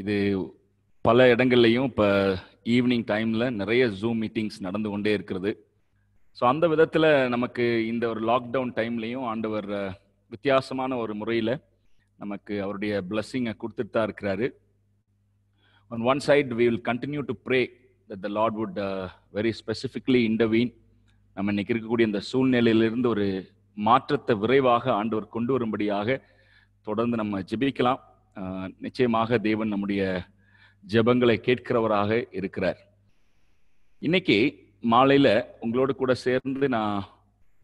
இது பல இடங்கள்லையும் இப்போ ஈவினிங் டைமில் நிறைய ஜூம் மீட்டிங்ஸ் நடந்து கொண்டே இருக்கிறது ஸோ அந்த விதத்தில் நமக்கு இந்த ஒரு லாக்டவுன் டைம்லையும் ஆண்டவர் வித்தியாசமான ஒரு முறையில் நமக்கு அவருடைய பிளஸ்ஸிங்கை கொடுத்துட்டு தான் இருக்கிறாரு on one side we will continue to pray that the lord would very specifically intervene நம்ம இன்னைக்கு இருக்கக்கூடிய இந்த சூழ்நிலையிலிருந்து ஒரு மாற்றத்தை விரைவாக ஆண்டவர் கொண்டு வரும்படியாக தொடர்ந்து நம்ம ஜெபிக்கலாம் நிச்சயமாக தேவன் நம்முடைய ஜபங்களை கேட்கிறவராக இருக்கிறார் இன்னைக்கு மாலையில் உங்களோட கூட சேர்ந்து நான்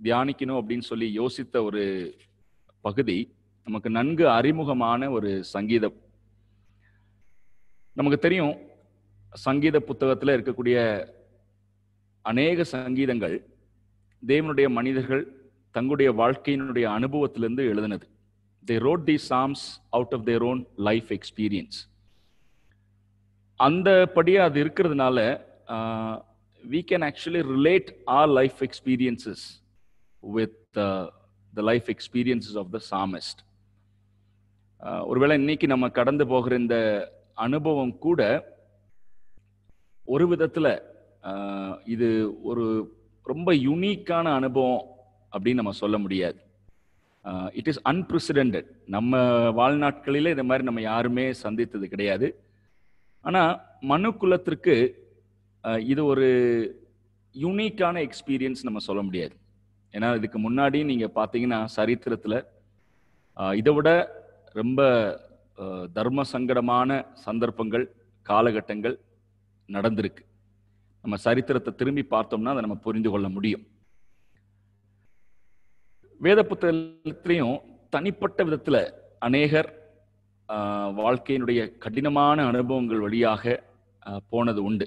தியானிக்கணும் அப்படின்னு சொல்லி யோசித்த ஒரு பகுதி நமக்கு நன்கு அறிமுகமான ஒரு சங்கீதம் நமக்கு தெரியும் சங்கீத புத்தகத்தில் இருக்கக்கூடிய அநேக சங்கீதங்கள் தேவனுடைய மனிதர்கள் தங்களுடைய வாழ்க்கையினுடைய அனுபவத்திலிருந்து எழுதினது They wrote these Psalms out of their own life experience. அந்த படியாக அது இருக்கிறதுனால we can actually relate our life experiences with uh, the life experiences of the psalmist. ஒருவேளை இன்னைக்கு நம்ம கடந்து போகிற இந்த அனுபவம் கூட ஒரு விதத்தில் இது ஒரு ரொம்ப யுனிக்கான அனுபவம் அப்படின்னு நம்ம சொல்ல முடியாது இட் இஸ் அன்பிரசிடென்டட் நம்ம வாழ்நாட்களில் இதை மாதிரி நம்ம யாருமே சந்தித்தது கிடையாது ஆனால் மனு குலத்திற்கு இது ஒரு யூனிக்கான எக்ஸ்பீரியன்ஸ் நம்ம சொல்ல முடியாது ஏன்னா இதுக்கு முன்னாடி நீங்கள் பார்த்தீங்கன்னா சரித்திரத்தில் இதை விட ரொம்ப தர்ம சங்கடமான சந்தர்ப்பங்கள் காலகட்டங்கள் நடந்திருக்கு நம்ம சரித்திரத்தை திரும்பி பார்த்தோம்னா அதை நம்ம புரிந்து கொள்ள முடியும் வேத புத்தகத்திலையும் தனிப்பட்ட விதத்தில் அநேகர் வாழ்க்கையினுடைய கடினமான அனுபவங்கள் வழியாக போனது உண்டு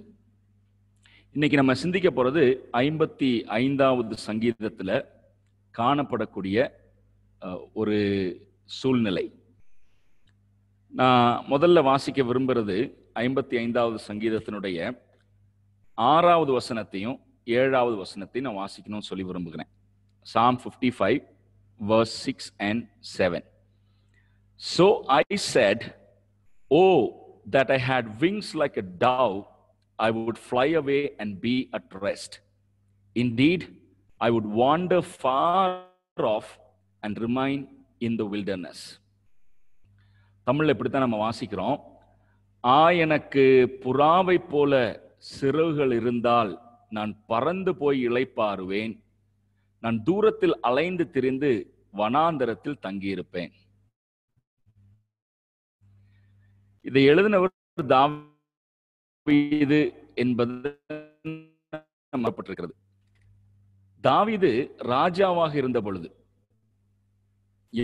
இன்னைக்கு நம்ம சிந்திக்க போகிறது ஐம்பத்தி ஐந்தாவது சங்கீதத்தில் காணப்படக்கூடிய ஒரு சூழ்நிலை நான் முதல்ல வாசிக்க விரும்புகிறது ஐம்பத்தி ஐந்தாவது சங்கீதத்தினுடைய ஆறாவது வசனத்தையும் ஏழாவது வசனத்தையும் நான் வாசிக்கணும்னு சொல்லி விரும்புகிறேன் Psalm 55, verse 6 and 7. So I said, Oh, that I had wings like a dove, I would fly away and be at rest. Indeed, I would wander far off and remain in the wilderness. தமிழில் இப்படித்தான் நம்ம வாசிக்கிறோம் ஆ எனக்கு புறாவை போல சிறகுகள் இருந்தால் நான் பறந்து போய் இழைப்பாருவேன் நான் தூரத்தில் அலைந்து திரிந்து வனாந்தரத்தில் தங்கியிருப்பேன் இதை எழுதினவர் தாவீது என்பது நம்பப்பட்டிருக்கிறது தாவிது ராஜாவாக இருந்த பொழுது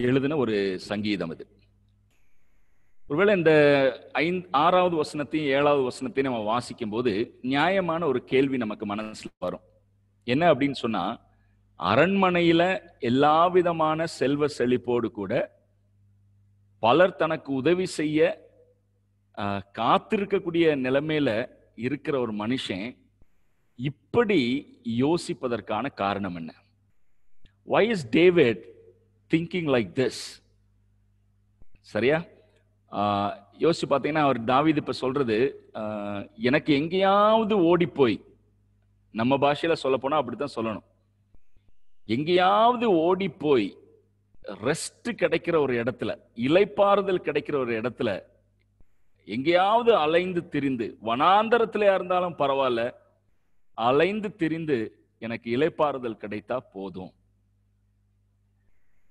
எழுதின ஒரு சங்கீதம் இது ஒருவேளை இந்த ஐந்து ஆறாவது வசனத்தையும் ஏழாவது வசனத்தையும் நம்ம வாசிக்கும் போது நியாயமான ஒரு கேள்வி நமக்கு மனசுல வரும் என்ன அப்படின்னு சொன்னா அரண்மனையில எல்லா விதமான செல்வ செழிப்போடு கூட பலர் தனக்கு உதவி செய்ய காத்திருக்கக்கூடிய நிலைமையில இருக்கிற ஒரு மனுஷன் இப்படி யோசிப்பதற்கான காரணம் என்ன why is David thinking like this சரியா யோசிச்சு பார்த்தீங்கன்னா அவர் தாவித் இப்போ சொல்றது எனக்கு எங்கேயாவது ஓடி போய் நம்ம பாஷையில் சொல்ல போனால் அப்படி தான் சொல்லணும் எங்கேயாவது ஓடி போய் ரெஸ்ட் கிடைக்கிற ஒரு இடத்துல இலைப்பாறுதல் கிடைக்கிற ஒரு இடத்துல எங்கேயாவது அலைந்து திரிந்து வனாந்தரத்துல இருந்தாலும் பரவாயில்ல அலைந்து திரிந்து எனக்கு இலைப்பாறுதல் கிடைத்தா போதும்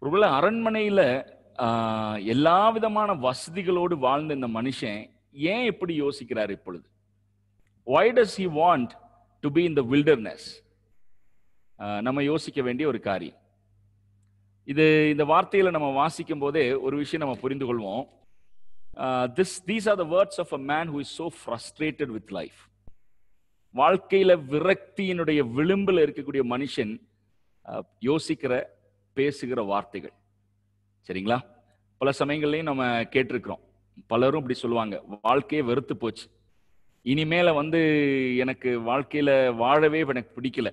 ஒருவேளை அரண்மனையில எல்லா விதமான வசதிகளோடு வாழ்ந்த இந்த மனுஷன் ஏன் எப்படி யோசிக்கிறார் இப்பொழுது why does he want to be in the wilderness நம்ம யோசிக்க வேண்டிய ஒரு காரியம் இது இந்த வார்த்தையில நம்ம வாசிக்கும் போதே ஒரு விஷயம் நம்ம புரிந்து கொள்வோம் this these are the words of a man who is so frustrated with life வாழ்க்கையில விரக்தியினுடைய விளிம்பில் இருக்கக்கூடிய மனுஷன் யோசிக்கிற பேசுகிற வார்த்தைகள் சரிங்களா பல சமயங்கள்லையும் நம்ம கேட்டிருக்கிறோம் பலரும் இப்படி சொல்லுவாங்க வாழ்க்கையே வெறுத்து போச்சு இனிமேல வந்து எனக்கு வாழ்க்கையில வாழவே எனக்கு பிடிக்கல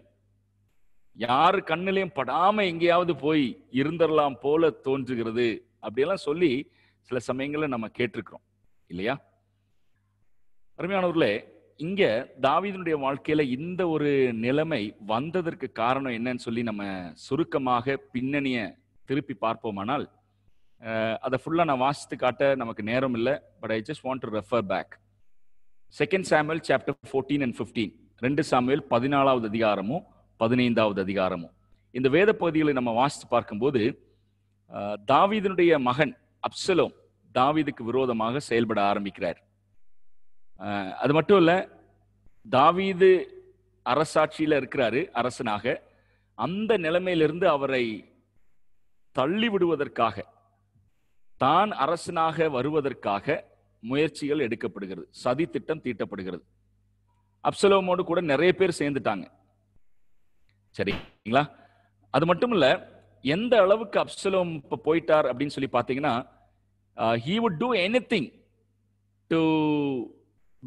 யாரு கண்ணிலையும் படாம எங்கேயாவது போய் இருந்துடலாம் போல தோன்றுகிறது அப்படியெல்லாம் சொல்லி சில சமயங்களில் நம்ம கேட்டிருக்கிறோம் இல்லையா அருமையானவர்களே இங்க தாவிதனுடைய வாழ்க்கையில இந்த ஒரு நிலைமை வந்ததற்கு காரணம் என்னன்னு சொல்லி நம்ம சுருக்கமாக பின்னணிய திருப்பி பார்ப்போமானால் அதை ஃபுல்லாக நான் வாசித்து காட்ட நமக்கு நேரம் இல்லை but I just want to refer back second Samuel chapter fourteen and fifteen ரெண்டு சாமுவல் பதினாலாவது அதிகாரமும் பதினைந்தாவது அதிகாரமும் இந்த வேத பகுதிகளை நம்ம வாசித்து பார்க்கும்போது தாவீதனுடைய மகன் அப்சலோம் தாவீதுக்கு விரோதமாக செயல்பட ஆரம்பிக்கிறார் அது மட்டும் இல்லை தாவீது அரசாட்சியில் இருக்கிறாரு அரசனாக அந்த நிலைமையிலிருந்து அவரை தள்ளி விடுவதற்காக தான் அரசனாக வருவதற்காக முயற்சிகள் எடுக்கப்படுகிறது சதி திட்டம் தீட்டப்படுகிறது அப்சலோமோடு கூட நிறைய பேர் சேர்ந்துட்டாங்க சரிங்களா அது மட்டும் இல்ல எந்த அளவுக்கு அப்சலோம் இப்போ போயிட்டார் அப்படின்னு சொல்லி பார்த்தீங்கன்னா he would do anything to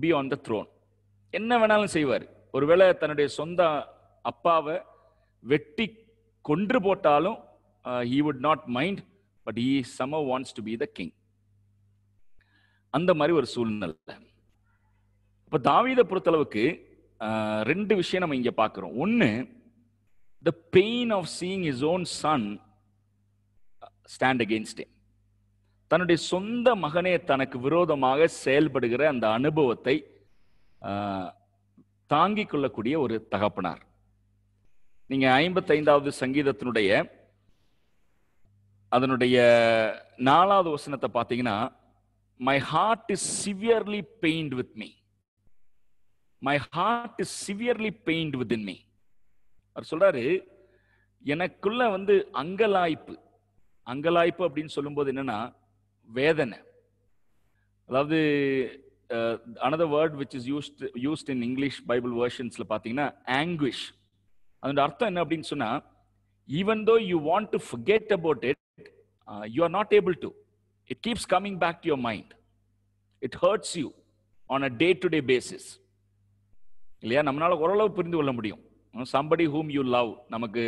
be on the throne என்ன வேணாலும் செய்வார் ஒருவேளை தன்னுடைய சொந்த அப்பாவை வெட்டி கொன்று போட்டாலும் he would not mind but he சம wants to be the king அந்த மாதிரி ஒரு சூழ்நிலை இப்போ தாவீதை பொறுத்தளவுக்கு ரெண்டு விஷயம் நம்ம இங்கே பார்க்குறோம் ஒன்று the pain of seeing his own son uh, stand against him. தன்னுடைய சொந்த மகனே தனக்கு விரோதமாக செயல்படுகிற அந்த அனுபவத்தை தாங்கிக் கொள்ளக்கூடிய ஒரு தகப்பனார் நீங்க ஐம்பத்தைந்தாவது சங்கீதத்தினுடைய அதனுடைய நாலாவது வசனத்தை பார்த்தீங்கன்னா my heart is severely pained with me my heart is severely pained within me அவர் சொல்றாரு எனக்குள்ள வந்து அங்கலாய்ப்பு அங்கலாய்ப்பு அப்படின்னு சொல்லும்போது என்னன்னா வேதனை அதாவது another word which is used used in English Bible வேர்ஷன்ஸ்ல பார்த்தீங்கன்னா ஆங்குவிஷ் அதோட அர்த்தம் என்ன அப்படின்னு சொன்னால் even though you want to forget about it you are not able to it keeps coming back to your mind it hurts you on a day to day basis இல்லையா நம்மளால் ஓரளவு புரிந்து கொள்ள முடியும் சம்படி ஹூம் யூ லவ் நமக்கு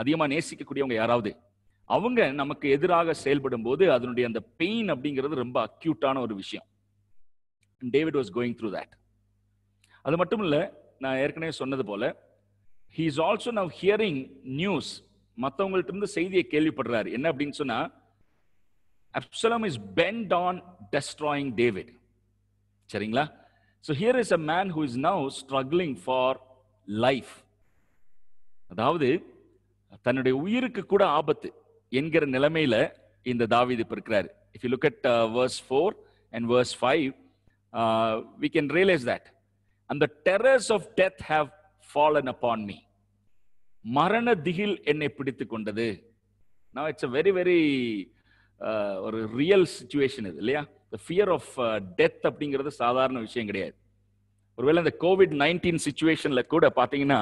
அதிகமாக நேசிக்கக்கூடியவங்க யாராவது அவங்க நமக்கு எதிராக செயல்படும் போது அதனுடைய அந்த பெயின் அப்படிங்கிறது ரொம்ப அக்யூட்டான ஒரு விஷயம் David was going through that அது மட்டும் இல்லை நான் ஏற்கனவே சொன்னது போல he is also now hearing news மற்றவங்கள்ட்ட இருந்து செய்தியை கேள்விப்படுறாரு என்ன அப்படின்னு சொன்னா Absalom is bent on destroying David சரிங்களா so here is a man who is now struggling for life அதாவது தன்னுடைய உயிருக்கு கூட ஆபத்து என்கிற நிலைமையில இந்த தாவீது இப்ப இருக்கிறாரு if you look at verse four and verse five we can realise that அந்த terrors of death have fallen upon me மரண திகில் என்னை பிடித்து கொண்டது நான் இட்ஸ் அ வெரி வெரி ஒரு ரியல் சுச்சுவேஷன் இது இல்லையா ஃபியர் ஆஃப் டெத் அப்படிங்கிறது சாதாரண விஷயம் கிடையாது ஒருவேளை இந்த கோவிட் நைன்டீன் சுச்சுவேஷன்ல கூட பாத்தீங்கன்னா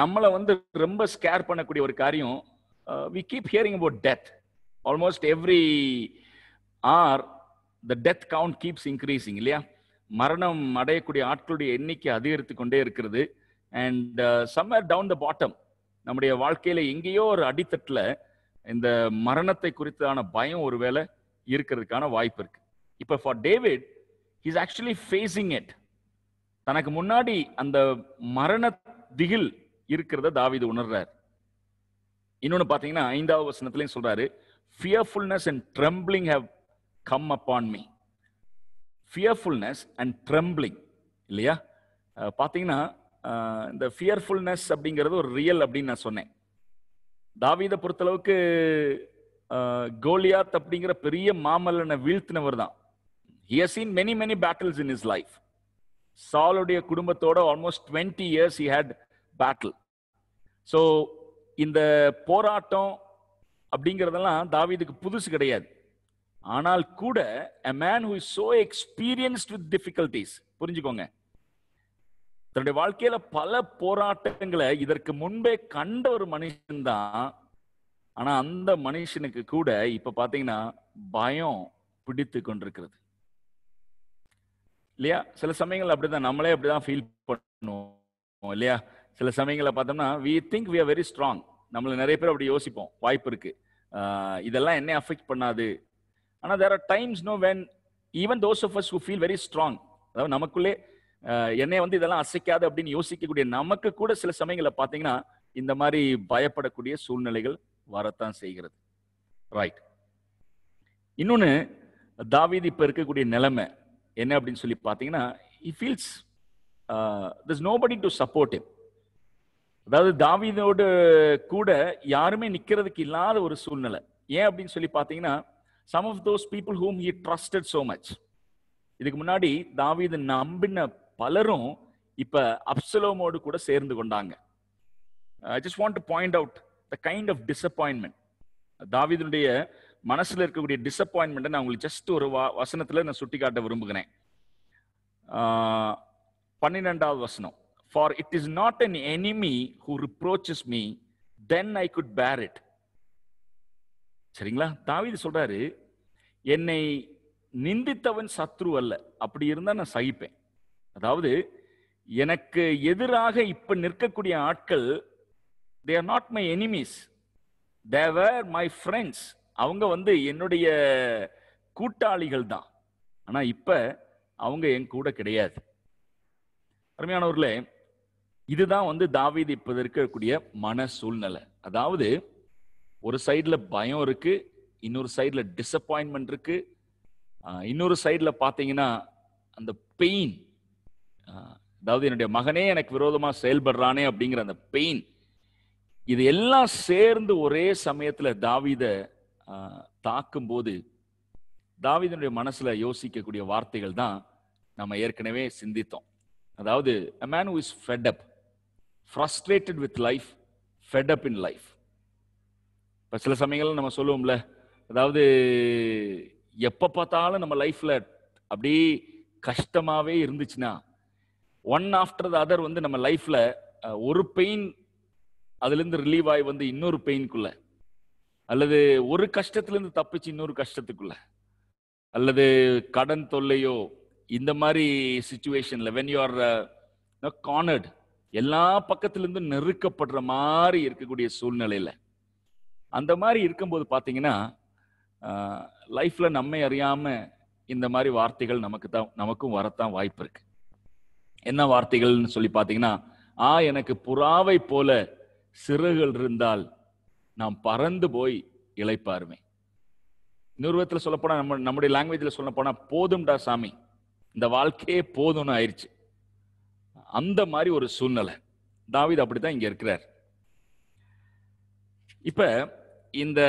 நம்மளை வந்து ரொம்ப ஸ்கேர் பண்ணக்கூடிய ஒரு காரியம் we keep hearing about death almost every hour the death count keeps increasing இல்லையா மரணம் அடையக்கூடிய ஆட்களுடைய எண்ணிக்கை அதிகரித்து கொண்டே இருக்கிறது and somewhere down the bottom நம்முடைய வாழ்க்கையில எங்கேயோ ஒரு அடித்தட்டில் இந்த மரணத்தை குறித்தான பயம் ஒருவேளை இருக்கிறதுக்கான வாய்ப்பு இருக்கு இப்போ for David is actually facing it தனக்கு முன்னாடி அந்த மரண திகில் இருக்கிறத தாவிது உணர்றார் இன்னொன்று பார்த்தீங்கன்னா ஐந்தாவது வசனத்துலையும் சொல்றாரு fearfulness and trembling have come upon me fearfulness and trembling இல்லையா பார்த்தீங்கன்னா இந்த ஃபியர்ஃபுல்னஸ் அப்படிங்கிறது ஒரு ரியல் அப்படின்னு நான் சொன்னேன் தாவீதை பொறுத்தளவுக்கு கோலியாத் அப்படிங்கிற பெரிய மாமல்லனை வீழ்த்தினவர் தான் he has seen many many battles in his life சாலுடைய குடும்பத்தோட almost twenty years he had battle so இந்த போராட்டம் அப்படிங்கிறதெல்லாம் தாவீதுக்கு புதுசு கிடையாது ஆனால் கூட a man who is so experienced with difficulties புரிஞ்சுக்கோங்க தன்னுடைய வாழ்க்கையில பல போராட்டங்களை இதற்கு முன்பே கண்ட ஒரு மனுஷன் தான் ஆனா அந்த மனுஷனுக்கு கூட இப்ப பாத்தீங்கன்னா பயம் பிடித்து கொண்டிருக்கிறது இல்லையா சில சமயங்கள் அப்படிதான் நம்மளே அப்படிதான் ஃபீல் பண்ணுவோம் இல்லையா சில சமயங்களை பார்த்தோம்னா we think we are very strong நம்மள நிறைய பேர் அப்படி யோசிப்போம் வாய்ப்பு இருக்கு இதெல்லாம் என்ன அஃபெக்ட் பண்ணாது ஆனால் there are times no when even those of us who feel very strong அதாவது நமக்குள்ளே என்னை வந்து இதெல்லாம் அசைக்காது அப்படின்னு யோசிக்கக்கூடிய நமக்கு கூட சில சமயங்களை பார்த்தீங்கன்னா இந்த மாதிரி பயப்படக்கூடிய சூழ்நிலைகள் வரத்தான் செய்கிறது ரைட் இன்னொன்று தாவீதி இப்போ இருக்கக்கூடிய நிலைமை என்ன அப்படின்னு சொல்லி பார்த்தீங்கன்னா he feels this nobody to support him அதாவது தாவிதோடு கூட யாருமே நிற்கிறதுக்கு இல்லாத ஒரு சூழ்நிலை ஏன் அப்படின்னு சொல்லி பார்த்தீங்கன்னா some of those people whom he trusted so much இதுக்கு முன்னாடி தாவிது நம்பின பலரும் இப்ப அப்சலோமோடு கூட சேர்ந்து கொண்டாங்க I just want to point out the kind of disappointment தாவிதனுடைய மனசுல இருக்கக்கூடிய டிசப்பாயின்மெண்ட் நான் உங்களுக்கு ஜஸ்ட் ஒரு வசனத்துல நான் சுட்டி காட்ட விரும்புகிறேன் பன்னிரெண்டாவது வசனம் for it is not an enemy who reproaches me then I could bear it சரிங்களா தாவிது சொல்றாரு என்னை நிந்தித்தவன் சத்ரு அல்ல அப்படி இருந்தா நான் சகிப்பேன் அதாவது எனக்கு எதிராக இப்ப நிற்கக்கூடிய ஆட்கள் they are not my enemies they were my friends அவங்க வந்து என்னுடைய கூட்டாளிகள் தான் ஆனா இப்ப அவங்க என் கூட கிடையாது அருமையானவர்களே இதுதான் வந்து தாவீது இப்ப இருக்கக்கூடிய மன சூழ்நிலை அதாவது ஒரு சைடில் பயம் இருக்கு இன்னொரு சைடில் டிசப்பாயின்மெண்ட் இருக்கு இன்னொரு சைடில் பார்த்தீங்கன்னா அந்த பெயின் அதாவது என்னுடைய மகனே எனக்கு விரோதமாக செயல்படுறானே அப்படிங்கிற அந்த பெயின் இது எல்லாம் சேர்ந்து ஒரே சமயத்தில் தாவீதை தாக்கும் போது தாவிதனுடைய மனசுல யோசிக்கக்கூடிய வார்த்தைகள் தான் நம்ம ஏற்கனவே சிந்தித்தோம் அதாவது a man who is fed up frustrated with life fed up in life இப்போ சில சமயங்கள் நம்ம சொல்லுவோம்ல அதாவது எப்போ பார்த்தாலும் நம்ம லைஃப்பில் அப்படியே கஷ்டமாகவே இருந்துச்சுன்னா ஒன் ஆஃப்டர் த அதர் வந்து நம்ம லைஃப்பில் ஒரு பெயின் அதுலேருந்து ரிலீவ் ஆகி வந்து இன்னொரு பெயின்குள்ளே அல்லது ஒரு கஷ்டத்திலிருந்து தப்பிச்சு இன்னொரு கஷ்டத்துக்குள்ள அல்லது கடன் தொல்லையோ இந்த மாதிரி சுச்சுவேஷன்ல வென் யூ ஆர் கார்னர்டு எல்லா பக்கத்திலிருந்து நெருக்கப்படுற மாதிரி இருக்கக்கூடிய சூழ்நிலையில அந்த மாதிரி இருக்கும்போது பார்த்தீங்கன்னா லைஃப்ல நம்மை அறியாம இந்த மாதிரி வார்த்தைகள் நமக்கு தான் நமக்கும் வரத்தான் வாய்ப்பு இருக்கு என்ன வார்த்தைகள்னு சொல்லி பார்த்தீங்கன்னா ஆ எனக்கு புறாவை போல சிறுகள் இருந்தால் நாம் பறந்து போய் இழைப்பாருமே இன்னொரு விதத்தில் சொல்லப்போனால் நம்ம நம்முடைய லாங்குவேஜில் சொல்ல போனால் போதும்டா சாமி இந்த வாழ்க்கையே போதும்னு ஆயிடுச்சு அந்த மாதிரி ஒரு சூழ்நிலை தாவித் தான் இங்கே இருக்கிறார் இப்ப இந்த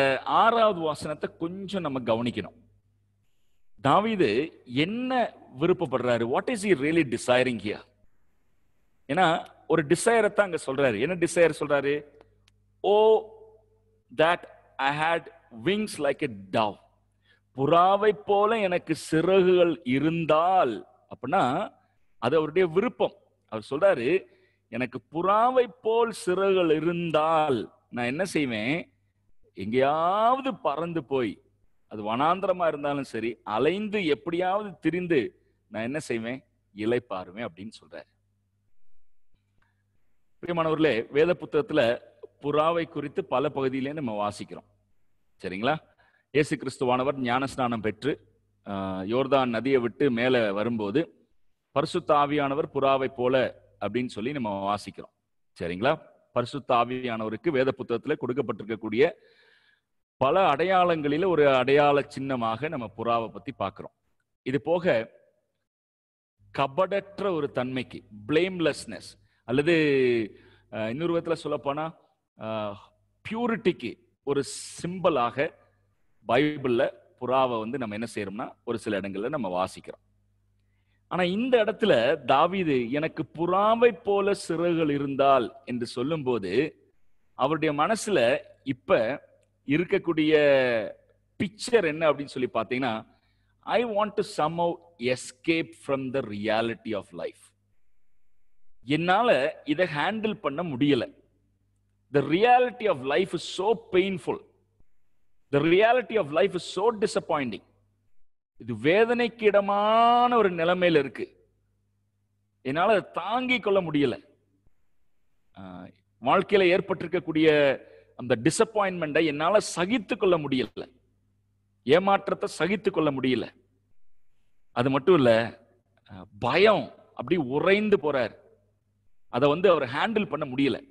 ஆறாவது வாசனத்தை கொஞ்சம் நம்ம கவனிக்கணும் தாவிது என்ன விருப்பப்படுறாரு what is he really desiring here ஏன்னா ஒரு டிசைரை தான் அங்கே சொல்றாரு என்ன டிசைர் சொல்றாரு ஓ that I had wings like a dove. புறாவை போல எனக்கு சிறகுகள் இருந்தால் அப்படின்னா அது அவருடைய விருப்பம் அவர் சொல்றாரு எனக்கு புறாவை போல் சிறகுகள் இருந்தால் நான் என்ன செய்வேன் எங்கேயாவது பறந்து போய் அது வனாந்திரமா இருந்தாலும் சரி அலைந்து எப்படியாவது திரிந்து நான் என்ன செய்வேன் இலை பாருவேன் அப்படின்னு சொல்றாரு பிரியமானவர்களே வேத புத்தகத்துல புறாவை குறித்து பல பகுதியிலே நம்ம வாசிக்கிறோம் சரிங்களா இயேசு கிறிஸ்துவானவர் ஞானஸ்நானம் பெற்று யோர்தான் நதியை விட்டு மேலே வரும்போது பரிசுத்த ஆவியானவர் புறாவை போல அப்படின்னு சொல்லி நம்ம வாசிக்கிறோம் சரிங்களா பரிசுத்த ஆவியானவருக்கு வேத புத்தகத்தில் கொடுக்கப்பட்டிருக்கக்கூடிய பல அடையாளங்களில ஒரு அடையாள சின்னமாக நம்ம புறாவை பத்தி பார்க்கிறோம் இது போக கபடற்ற ஒரு தன்மைக்கு பிளேம்லெஸ்னஸ் அல்லது இன்னொரு விதத்துல சொல்லப்போனா பியூரிட்டிக்கு ஒரு சிம்பிளாக பைபிளில் புறாவை வந்து நம்ம என்ன செய்யறோம்னா ஒரு சில இடங்களில் நம்ம வாசிக்கிறோம் ஆனால் இந்த இடத்துல தாவிது எனக்கு புறாவை போல சிறகுகள் இருந்தால் என்று சொல்லும்போது அவருடைய மனசில் இப்போ இருக்கக்கூடிய பிக்சர் என்ன அப்படின்னு சொல்லி பார்த்தீங்கன்னா I want to some escape from the reality of life என்னால இதை ஹேண்டில் பண்ண முடியலை The reality of life is so painful. The reality of life is so disappointing. இது வேதனைக்கு இடமான ஒரு நிலைமையில இருக்கு என்னால் அதை தாங்கி கொள்ள முடியல வாழ்க்கையில ஏற்பட்டிருக்கக்கூடிய அந்த டிசப்பாயின்மெண்ட்டை என்னால் சகித்து கொள்ள முடியல ஏமாற்றத்தை சகித்து கொள்ள முடியல அது மட்டும் இல்லை பயம் அப்படி உறைந்து போறார் அதை வந்து அவர் ஹேண்டில் பண்ண முடியலை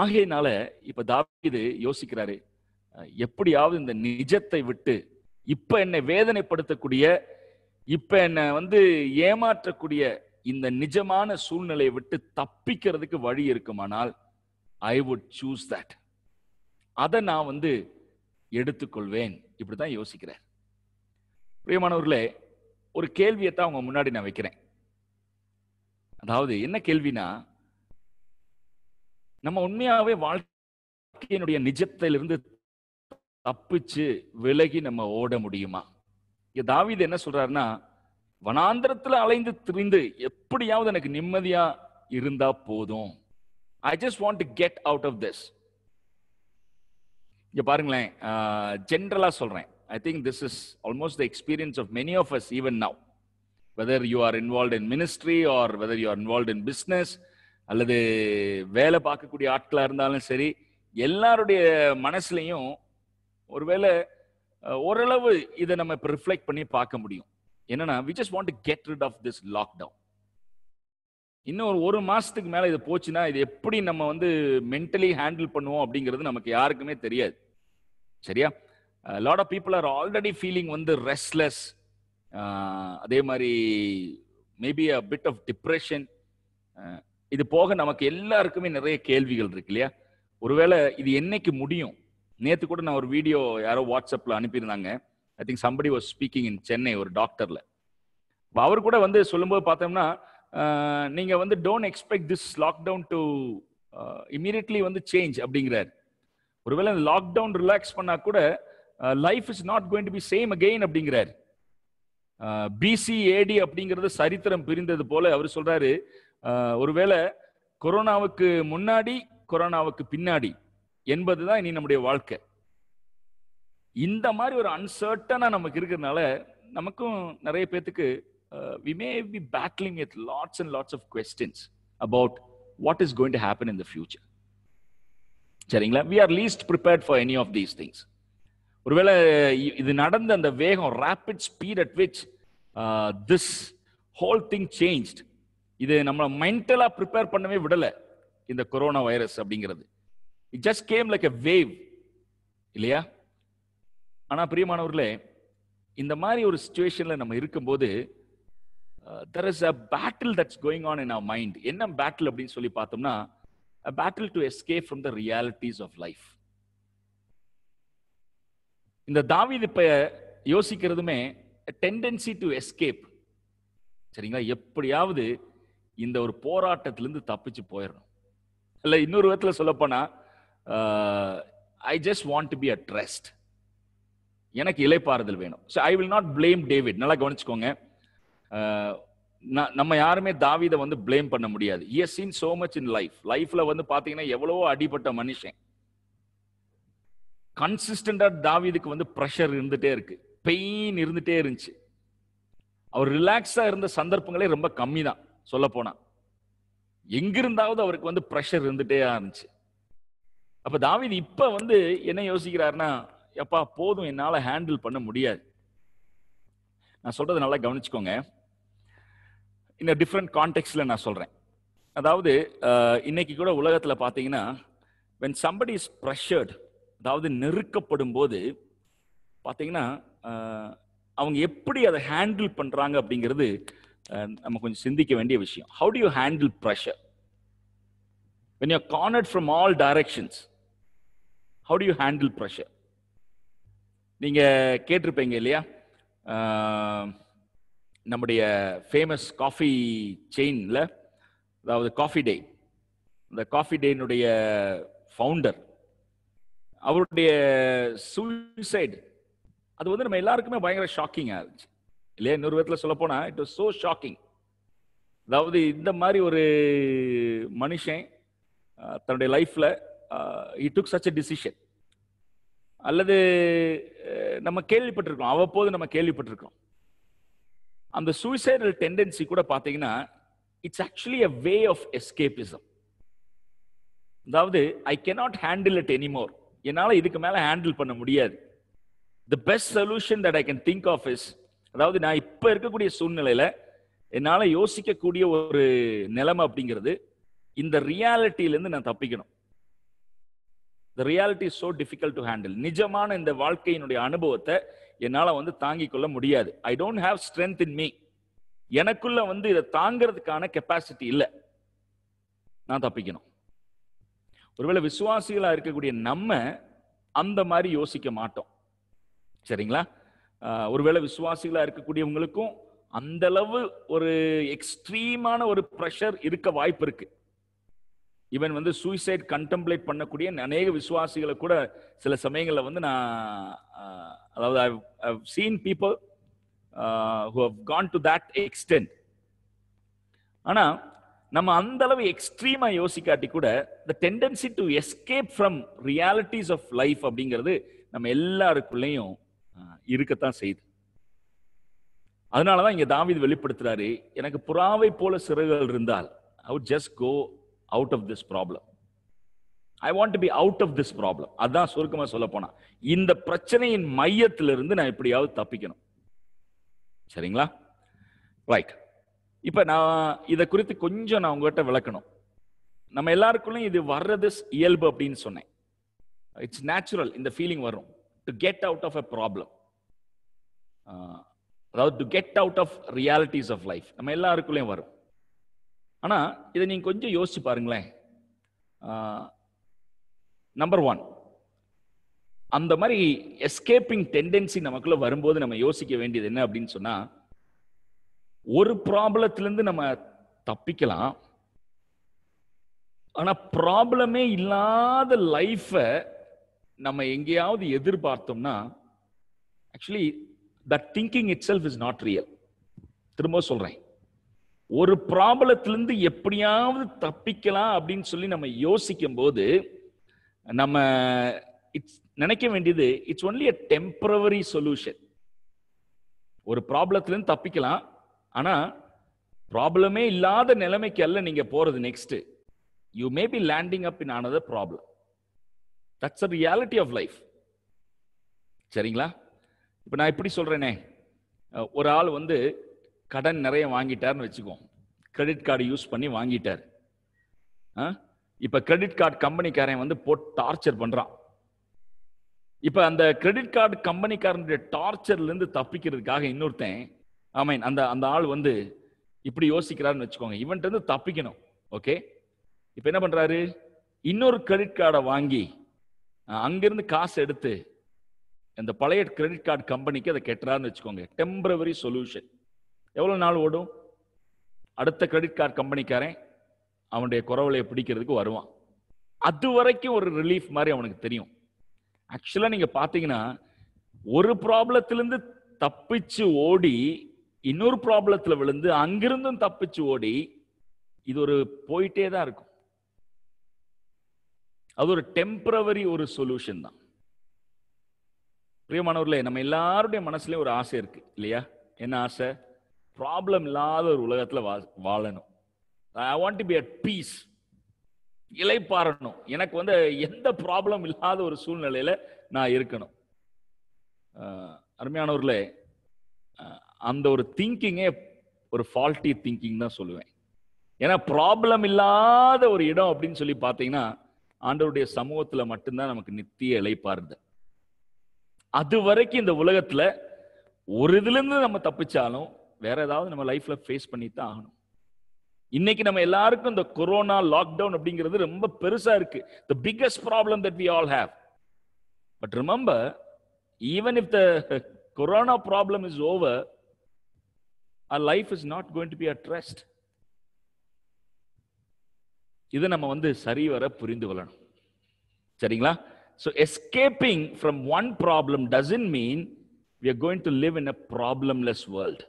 ஆகையினால இப்ப தாவிது யோசிக்கிறாரு எப்படியாவது இந்த நிஜத்தை விட்டு இப்ப என்னை வேதனைப்படுத்தக்கூடிய இப்ப என்னை வந்து ஏமாற்றக்கூடிய இந்த நிஜமான சூழ்நிலையை விட்டு தப்பிக்கிறதுக்கு வழி இருக்குமானால் ஐ வுட் சூஸ் தட் அதை நான் வந்து எடுத்துக்கொள்வேன் இப்படிதான் யோசிக்கிறார் பிரியமானவர்களே ஒரு கேள்வியை தான் அவங்க முன்னாடி நான் வைக்கிறேன் அதாவது என்ன கேள்வினா நம்ம உண்மையாவே வாழ்க்கையினுடைய நிஜத்திலிருந்து தப்பிச்சு விலகி நம்ம ஓட முடியுமா தாவீது என்ன சொல்றாருன்னா வனாந்திரத்துல அலைந்து திரிந்து எப்படியாவது எனக்கு நிம்மதியா இருந்தா போதும் I just want to get out of this இங்க பாருங்களேன் ஜென்ரலா சொல்றேன் I think this is almost the experience of many of us even now whether you are involve in ministry or whether you are involve in business அல்லது வேலை பார்க்கக்கூடிய ஆட்களாக இருந்தாலும் சரி எல்லாருடைய மனசுலையும் ஒருவேளை ஓரளவு இதை நம்ம இப்போ ரிஃப்ளெக்ட் பண்ணி பார்க்க முடியும் என்னன்னா we just want to get rid of this lockdown இன்னும் ஒரு ஒரு மாசத்துக்கு மேல இது போச்சுன்னா இது எப்படி நம்ம வந்து மென்டலி ஹேண்டில் பண்ணுவோம் அப்படிங்கிறது நமக்கு யாருக்குமே தெரியாது சரியா lot of people are already feeling வந்து ரெஸ்ட்லெஸ் அதே மாதிரி maybe a bit of depression இது போக நமக்கு எல்லாருக்குமே நிறைய கேள்விகள் இருக்கு இல்லையா ஒருவேளை இது என்னைக்கு முடியும் நேத்து கூட நான் ஒரு வீடியோ யாரோ வாட்ஸ்அப்ல அனுப்பியிருந்தாங்க I think somebody was speaking in Chennai ஒரு டாக்டர்ல அவர் கூட வந்து சொல்லும்போது பார்த்தோம்னா நீங்க வந்து don't expect this lockdown to immediately வந்து சேஞ்ச் அப்படிங்கிறார் ஒருவேளை இந்த லாக்டவுன் ரிலாக்ஸ் பண்ணா கூட life is not going to be same again அப்படிங்கிறார் பிசிஏடி அப்படிங்கிறது சரித்திரம் பிரிந்தது போல அவர் சொல்றாரு ஒருவேளை கொரோனாவுக்கு முன்னாடி கொரோனாவுக்கு பின்னாடி என்பது தான் இனி நம்முடைய வாழ்க்கை இந்த மாதிரி ஒரு அன்சர்டனாக நமக்கு இருக்கிறதுனால நமக்கும் நிறைய பேர்த்துக்கு we may be battling with lots and lots of questions about what is going to happen in the future சரிங்களா we are least prepared for any of these things ஒருவேளை இது நடந்த அந்த வேகம் rapid speed at which this whole thing changed இது நம்மளை மென்டலா ப்ரிப்பேர் பண்ணவே விடல இந்த கொரோனா வைரஸ் அப்படிங்கிறது it just came like a wave இல்லையா ஆனா பிரியமானவர்களே இந்த மாதிரி ஒரு சுச்சுவேஷன்ல நம்ம இருக்கும்போது there is a battle that's going on in our mind என்ன பேட்டில் அப்படின்னு சொல்லி பார்த்தோம்னா a battle to escape from the realities of life இந்த தாவிது இப்ப யோசிக்கிறதுமே டெண்டன்சி டு எஸ்கேப் சரிங்களா எப்படியாவது இந்த ஒரு போராட்டத்திலிருந்து தப்பிச்சு போயிடணும் இல்லை இன்னொரு விதத்தில் சொல்லப்போனால் I just want to be at rest எனக்கு இலைப்பாறுதல் வேணும் so I will not blame David நல்லா கவனிச்சுக்கோங்க நம்ம யாருமே தாவிதை வந்து பிளேம் பண்ண முடியாது I seen so much in life லைஃப்ல வந்து பார்த்தீங்கன்னா எவ்வளவோ அடிபட்ட மனுஷன் கன்சிஸ்டண்டாக தாவிதுக்கு வந்து ப்ரெஷர் இருந்துகிட்டே இருக்கு பெயின் இருந்துகிட்டே இருந்துச்சு அவர் ரிலாக்ஸாக இருந்த சந்தர்ப்பங்களே ரொம்ப கம்மி தான் சொல்ல போனா எங்கிருந்தாவது அவருக்கு வந்து ப்ரெஷர் இருந்துட்டே இருந்துச்சு அப்ப தாவித் இப்ப வந்து என்ன யோசிக்கிறாருன்னா எப்பா போதும் என்னால ஹேண்டில் பண்ண முடியாது நான் சொல்றது நல்லா கவனிச்சுக்கோங்க இந்த டிஃப்ரெண்ட் கான்டெக்ட்ல நான் சொல்றேன் அதாவது இன்னைக்கு கூட உலகத்துல பாத்தீங்கன்னா வென் சம்படி இஸ் ப்ரெஷர்ட் அதாவது நெருக்கப்படும் போது பார்த்தீங்கன்னா அவங்க எப்படி அதை ஹேண்டில் பண்ணுறாங்க அப்படிங்கிறது நம்ம கொஞ்சம் சிந்திக்க வேண்டிய விஷயம் how do you handle pressure when you cornered from all directions how do you handle pressure நீங்கள் கேட்டிருப்பீங்க இல்லையா நம்முடைய ஃபேமஸ் காஃபி செயினில் அதாவது காஃபி டே இந்த காஃபி டேனுடைய ஃபவுண்டர் அவருடைய சூசைடு அது வந்து நம்ம எல்லாருக்குமே பயங்கர ஷாக்கிங்காக இருந்துச்சு இல்லையா இன்னொரு விதத்தில் சொல்ல போனா இட் வாஸ் சோ ஷாக்கிங் அதாவது இந்த மாதிரி ஒரு மனுஷன் தன்னுடைய லைஃப்ல இ டுக் சச் எ டிசிஷன் அல்லது நம்ம கேள்விப்பட்டிருக்கோம் அவ்வப்போது நம்ம கேள்விப்பட்டிருக்கோம் அந்த சூசைடல் டெண்டன்சி கூட பார்த்தீங்கன்னா it's actually a way of escapism அதாவது I cannot handle it anymore என்னால் இதுக்கு மேலே ஹேண்டில் பண்ண முடியாது the best solution that I can think of is அதாவது நான் இப்ப இருக்கக்கூடிய சூழ்நிலையில என்னால யோசிக்கக்கூடிய ஒரு நிலைமை அப்படிங்கிறது இந்த இருந்து நான் தப்பிக்கணும் the reality so difficult to handle நிஜமான இந்த வாழ்க்கையினுடைய அனுபவத்தை என்னால் வந்து தாங்கிக் கொள்ள முடியாது I don't have strength in me எனக்குள்ள வந்து இதை தாங்கிறதுக்கான கெப்பாசிட்டி இல்லை நான் தப்பிக்கணும் ஒருவேளை விசுவாசிகளாக இருக்கக்கூடிய நம்ம அந்த மாதிரி யோசிக்க மாட்டோம் சரிங்களா ஒருவேளை விசுவாசிகளாக இருக்கக்கூடியவங்களுக்கும் அந்த அளவு ஒரு எக்ஸ்ட்ரீமான ஒரு ப்ரெஷர் இருக்க வாய்ப்பு இருக்கு இவன் வந்து சூசைட் கண்டெம்ப்ளேட் பண்ணக்கூடிய அநேக விசுவாசிகளை கூட சில சமயங்களில் வந்து நான் அதாவது seen people who gone to that extent ஆனால் நம்ம அந்த அளவு எக்ஸ்ட்ரீமா யோசிக்காட்டி கூட the tendency to escape from realities of life அப்படிங்கிறது நம்ம எல்லாருக்குள்ளேயும் இருக்கத்தான் செய்யுது அதனாலதான் இங்க தாவித் வெளிப்படுத்துறாரு எனக்கு புறாவை போல சிறகுகள் இருந்தால் I would just go out of this problem I want to be out of this problem அதான் சுருக்கமா சொல்ல போனா இந்த பிரச்சனையின் மையத்திலிருந்து நான் எப்படியாவது தப்பிக்கணும் சரிங்களா ரைட் இப்போ நான் இதை குறித்து கொஞ்சம் நான் உங்ககிட்ட விளக்கணும் நம்ம எல்லாருக்குள்ளையும் இது வர்றது இயல்பு அப்படின்னு சொன்னேன் இட்ஸ் நேச்சுரல் இந்த ஃபீலிங் வரும் to get out of a problem அதாவது to get out of realities of life நம்ம எல்லாருக்குள்ளேயும் வரும் ஆனால் இதை நீங்கள் கொஞ்சம் யோசிச்சு பாருங்களேன் நம்பர் uh, ஒன் அந்த மாதிரி எஸ்கேப்பிங் டெண்டன்சி நமக்குள்ளே வரும்போது நம்ம யோசிக்க வேண்டியது என்ன அப்படின்னு சொன்னால் ஒரு ப்ராப்ளத்துலேருந்து நம்ம தப்பிக்கலாம் ஆனால் ப்ராப்ளமே இல்லாத லைஃப்பை நம்ம எங்கேயாவது எதிர்பார்த்தோம்னா actually that thinking itself is not real திரும்ப சொல்றேன் ஒரு ப்ராப்ளத்திலிருந்து எப்படியாவது தப்பிக்கலாம் அப்படின்னு சொல்லி நம்ம யோசிக்கும் போது நம்ம இட்ஸ் நினைக்க வேண்டியது it's only a temporary solution ஒரு ப்ராப்ளத்திலிருந்து தப்பிக்கலாம் ஆனா ப்ராப்ளமே இல்லாத நிலைமைக்கு அல்ல நீங்க போறது next you may be landing up in another problem that's a reality of life சரிங்களா இப்போ நான் எப்படி சொல்கிறேனே ஒரு ஆள் வந்து கடன் நிறைய வாங்கிட்டார்னு வச்சுக்குவோம் கிரெடிட் கார்டு யூஸ் பண்ணி வாங்கிட்டார் இப்போ கிரெடிட் கார்டு கம்பெனிக்காரன் வந்து போட்டு டார்ச்சர் பண்ணுறான் இப்போ அந்த கிரெடிட் கார்டு கம்பெனிக்காரனுடைய டார்ச்சர்லேருந்து தப்பிக்கிறதுக்காக இன்னொருத்தன் ஐ மீன் அந்த அந்த ஆள் வந்து இப்படி யோசிக்கிறாருன்னு வச்சுக்கோங்க இவன்ட்டு தப்பிக்கணும் ஓகே இப்போ என்ன பண்ணுறாரு இன்னொரு கிரெடிட் கார்டை வாங்கி அங்கிருந்து காசு எடுத்து இந்த பழைய கிரெடிட் கார்டு கம்பெனிக்கு அதை கெட்டுறாருன்னு வச்சுக்கோங்க டெம்பரவரி சொல்யூஷன் எவ்வளோ நாள் ஓடும் அடுத்த கிரெடிட் கார்டு கம்பெனிக்காரன் அவனுடைய குறவலையை பிடிக்கிறதுக்கு வருவான் அது வரைக்கும் ஒரு ரிலீஃப் மாதிரி அவனுக்கு தெரியும் ஆக்சுவலாக நீங்கள் பார்த்தீங்கன்னா ஒரு ப்ராப்ளத்திலேருந்து தப்பிச்சு ஓடி இன்னொரு ப்ராப்ளத்தில் விழுந்து அங்கிருந்தும் தப்பிச்சு ஓடி இது ஒரு போயிட்டே தான் இருக்கும் அது ஒரு டெம்பரவரி ஒரு சொல்யூஷன் தான் பிரியமானவர்களே நம்ம எல்லாருடைய மனசுலயும் ஒரு ஆசை இருக்கு இல்லையா என்ன ஆசை ப்ராப்ளம் இல்லாத ஒரு உலகத்துல வாழணும் I want to be at peace பாரணும் எனக்கு வந்து எந்த ப்ராப்ளம் இல்லாத ஒரு சூழ்நிலையில நான் இருக்கணும் அருமையானவர்கள் அந்த ஒரு திங்கிங்கே ஒரு ஃபால்ட்டி திங்கிங் தான் சொல்லுவேன் ஏன்னா ப்ராப்ளம் இல்லாத ஒரு இடம் அப்படின்னு சொல்லி பார்த்தீங்கன்னா ஆண்டவருடைய சமூகத்துல மட்டும்தான் நமக்கு நித்திய இழைப்பாருதல் அது வரைக்கும் இந்த உலகத்துல ஒரு இதுல இருந்து நம்ம தப்பிச்சாலும் வேற ஏதாவது நம்ம லைஃப்ல ஃபேஸ் பண்ணித்தான் ஆகணும் இன்னைக்கு நம்ம எல்லாருக்கும் இந்த கொரோனா லாக்டவுன் அப்படிங்கிறது ரொம்ப பெருசா இருக்கு the biggest problem that we all have but remember even if the corona problem is over life is not going to be at இதை நம்ம வந்து சரிவர புரிந்து கொள்ளணும் சரிங்களா so escaping from one problem doesn't mean we are going to live in a problemless world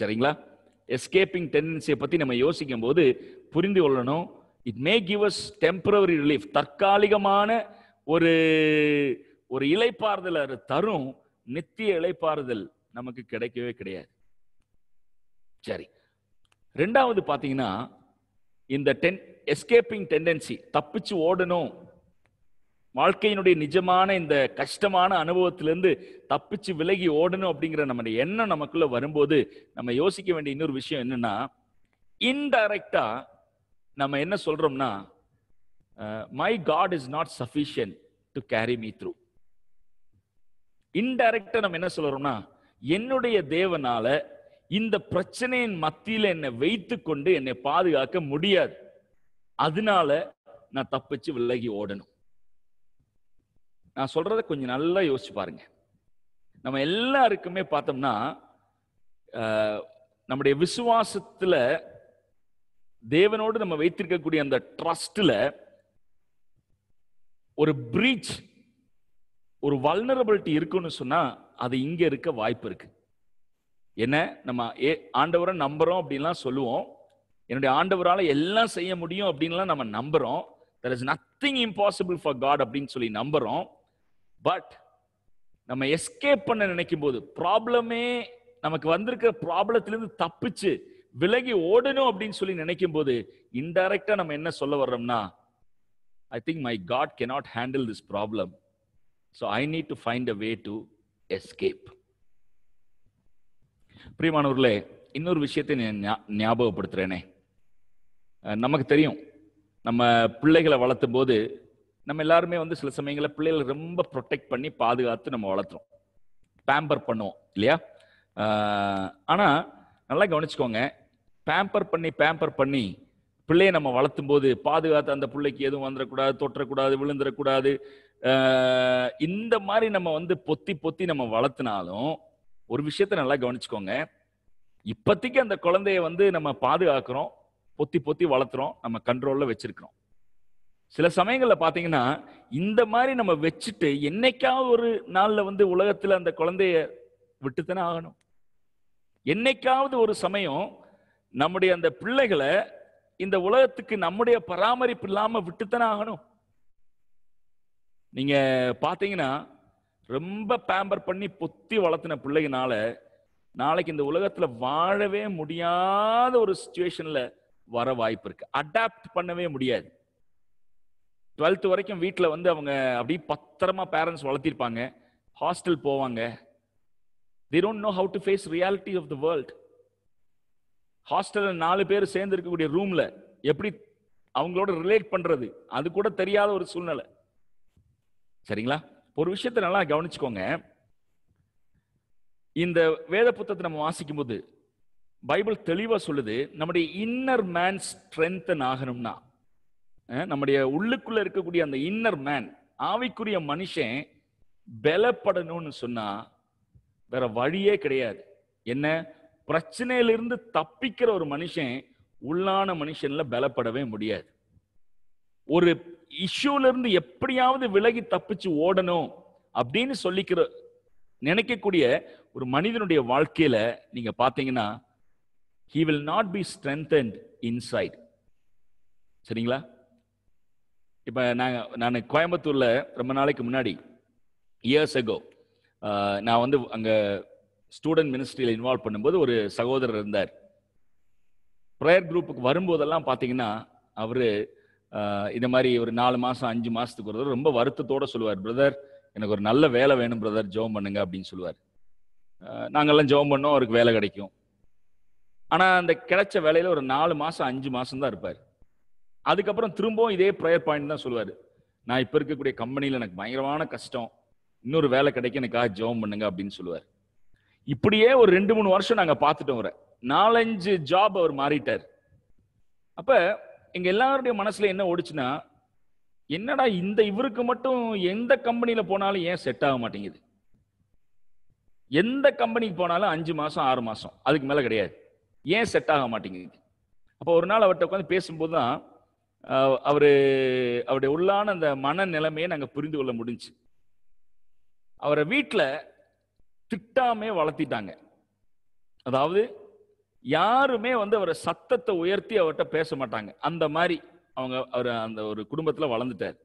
சரிங்களா எஸ்கேப்பிங் டெண்டன்சியை பற்றி நம்ம யோசிக்கும் போது புரிந்து கொள்ளணும் it may give us temporary relief தற்காலிகமான ஒரு ஒரு இலைப்பாறுதல் அது தரும் நித்திய இலைப்பாறுதல் நமக்கு கிடைக்கவே கிடையாது சரி ரெண்டாவது பார்த்தீங்கன்னா இந்த டென் எஸ்கேப்பிங் டெண்டன்சி தப்பிச்சு ஓடணும் வாழ்க்கையினுடைய நிஜமான இந்த கஷ்டமான அனுபவத்திலிருந்து தப்பிச்சு விலகி ஓடணும் அப்படிங்கிற நம்ம எண்ணம் நமக்குள்ள வரும்போது நம்ம யோசிக்க வேண்டிய இன்னொரு விஷயம் என்னன்னா இன்டைரக்டா நம்ம என்ன சொல்றோம்னா my God is not sufficient to carry me through இன்டைரக்டா நம்ம என்ன சொல்றோம்னா என்னுடைய தேவனால இந்த பிரச்சனையின் மத்தியில என்னை வைத்து கொண்டு என்னை பாதுகாக்க முடியாது அதனால நான் தப்பிச்சு விலகி ஓடணும் நான் சொல்றத கொஞ்சம் நல்லா யோசிச்சு பாருங்க நம்ம எல்லாருக்குமே பார்த்தோம்னா நம்முடைய விசுவாசத்துல தேவனோடு நம்ம வைத்திருக்கக்கூடிய அந்த ட்ரஸ்ட்ல ஒரு பிரீச் ஒரு வல்னரபிலிட்டி இருக்குன்னு சொன்னா அது இங்க இருக்க வாய்ப்பு இருக்கு என்ன நம்ம ஏ ஆண்டவரை நம்புறோம் அப்படின்லாம் சொல்லுவோம் என்னுடைய ஆண்டவரால் எல்லாம் செய்ய முடியும் அப்படின்லாம் நம்ம நம்புறோம் there is nothing impossible for God அப்படின்னு சொல்லி நம்புறோம் பட் நம்ம எஸ்கேப் பண்ண நினைக்கும் போது ப்ராப்ளமே நமக்கு வந்திருக்கிற ப்ராப்ளத்திலிருந்து தப்பிச்சு விலகி ஓடணும் அப்படின்னு சொல்லி நினைக்கும் போது இன்டைரக்டா நம்ம என்ன சொல்ல வர்றோம்னா I think my God cannot handle this problem so I need to find a way to escape பிரியமானவர்களே இன்னொரு விஷயத்தை ஞாபகப்படுத்துகிறேனே நமக்கு தெரியும் நம்ம பிள்ளைகளை வளர்த்தும் போது நம்ம எல்லாருமே வந்து சில சமயங்களில் பிள்ளைகளை ரொம்ப ப்ரொடெக்ட் பண்ணி பாதுகாத்து நம்ம வளர்த்துறோம் பேம்பர் பண்ணுவோம் இல்லையா ஆனால் நல்லா கவனிச்சுக்கோங்க பேம்பர் பண்ணி பேம்பர் பண்ணி பிள்ளையை நம்ம வளர்த்தும் போது பாதுகாத்து அந்த பிள்ளைக்கு எதுவும் வந்துடக்கூடாது தொற்றக்கூடாது விழுந்துடக்கூடாது இந்த மாதிரி நம்ம வந்து பொத்தி பொத்தி நம்ம வளர்த்தினாலும் ஒரு விஷயத்த நல்லா கவனிச்சுக்கோங்க இப்போதைக்கு அந்த குழந்தைய வந்து நம்ம பாதுகாக்கிறோம் பொத்தி பொத்தி வளர்த்துறோம் நம்ம கண்ட்ரோலில் வச்சிருக்கிறோம் சில சமயங்களில் பார்த்தீங்கன்னா இந்த மாதிரி நம்ம வச்சுட்டு என்னைக்காவது ஒரு நாளில் வந்து உலகத்தில் அந்த குழந்தைய விட்டுத்தானே ஆகணும் என்னைக்காவது ஒரு சமயம் நம்முடைய அந்த பிள்ளைகளை இந்த உலகத்துக்கு நம்முடைய பராமரிப்பு இல்லாமல் விட்டுத்தானே ஆகணும் நீங்கள் பார்த்தீங்கன்னா ரொம்ப பேம்பர் பண்ணி பொத்தி வளர்த்தின பிள்ளைகனால நாளைக்கு இந்த உலகத்துல வாழவே முடியாத ஒரு சுச்சுவேஷன்ல வர வாய்ப்பு இருக்கு அடாப்ட் பண்ணவே முடியாது டுவெல்த் வரைக்கும் வீட்டில் வந்து அவங்க அப்படியே பத்திரமா பேரண்ட்ஸ் வளர்த்திருப்பாங்க ஹாஸ்டல் போவாங்க they don't know how to face reality of the world ஹாஸ்டலில் நாலு பேர் சேர்ந்து இருக்கக்கூடிய ரூம்ல எப்படி அவங்களோட ரிலேட் பண்றது அது கூட தெரியாத ஒரு சூழ்நிலை சரிங்களா ஒரு விஷயத்தை நல்லா கவனிச்சுக்கோங்க இந்த வேத புத்தகத்தை நம்ம வாசிக்கும் போது பைபிள் தெளிவாக சொல்லுது நம்முடைய இன்னர் மேன் ஸ்ட்ரென்தன் ஆகணும்னா நம்முடைய உள்ளுக்குள்ள இருக்கக்கூடிய அந்த இன்னர் மேன் ஆவிக்குரிய மனுஷன் பலப்படணும்னு சொன்னா வேற வழியே கிடையாது என்ன பிரச்சனையிலிருந்து தப்பிக்கிற ஒரு மனுஷன் உள்ளான மனுஷன்ல பலப்படவே முடியாது ஒரு இஷ்யூல இருந்து எப்படியாவது விலகி தப்பிச்சு ஓடணும் அப்படின்னு சொல்லிக்கிற நினைக்கக்கூடிய ஒரு மனிதனுடைய வாழ்க்கையில நீங்க பாத்தீங்கன்னா he will not be strength inside சரிங்களா இப்போ நாங்க நான் கோயம்புத்தூரில் ரொம்ப நாளைக்கு முன்னாடி இயர்ஸ் அகோ நான் வந்து அங்கே ஸ்டூடெண்ட் மினிஸ்ட்ரியில் இன்வால்வ் பண்ணும்போது ஒரு சகோதரர் இருந்தார் ப்ரேயர் குரூப்புக்கு வரும்போதெல்லாம் பார்த்தீங்கன்னா அவர் இந்த மாதிரி ஒரு நாலு மாதம் அஞ்சு மாதத்துக்கு ஒரு ரொம்ப வருத்தத்தோடு சொல்லுவார் பிரதர் எனக்கு ஒரு நல்ல வேலை வேணும் பிரதர் ஜோம் பண்ணுங்க அப்படின்னு சொல்லுவார் நாங்கள்லாம் ஜோம் பண்ணோம் அவருக்கு வேலை கிடைக்கும் ஆனால் அந்த கிடைச்ச வேலையில் ஒரு நாலு மாதம் அஞ்சு மாதம் தான் இருப்பார் அதுக்கப்புறம் திரும்பவும் இதே ப்ரேயர் பாயிண்ட் தான் சொல்லுவார் நான் இப்போ இருக்கக்கூடிய கம்பெனியில் எனக்கு பயங்கரமான கஷ்டம் இன்னொரு வேலை கிடைக்க எனக்காக ஜோம் பண்ணுங்க அப்படின்னு சொல்லுவார் இப்படியே ஒரு ரெண்டு மூணு வருஷம் நாங்கள் பார்த்துட்டோம் வர நாலஞ்சு ஜாப் அவர் மாறிட்டார் அப்போ எங்க எல்லாருடைய மனசுல என்ன ஓடுச்சுன்னா என்னடா இந்த இவருக்கு மட்டும் எந்த கம்பெனியில போனாலும் ஏன் செட் ஆக மாட்டேங்குது எந்த கம்பெனிக்கு போனாலும் அஞ்சு மாசம் ஆறு மாசம் அதுக்கு மேல கிடையாது ஏன் செட் ஆக மாட்டேங்குது அப்போ ஒரு நாள் அவர்கிட்ட உட்காந்து பேசும்போது தான் அவர் அவருடைய உள்ளான அந்த மன நிலைமையை நாங்கள் புரிந்து கொள்ள முடிஞ்சு அவரை வீட்டில் திட்டாமே வளர்த்திட்டாங்க அதாவது யாருமே வந்து அவரை சத்தத்தை உயர்த்தி அவர்கிட்ட பேச மாட்டாங்க அந்த மாதிரி அவங்க அவர் அந்த ஒரு குடும்பத்தில் வளர்ந்துட்டார்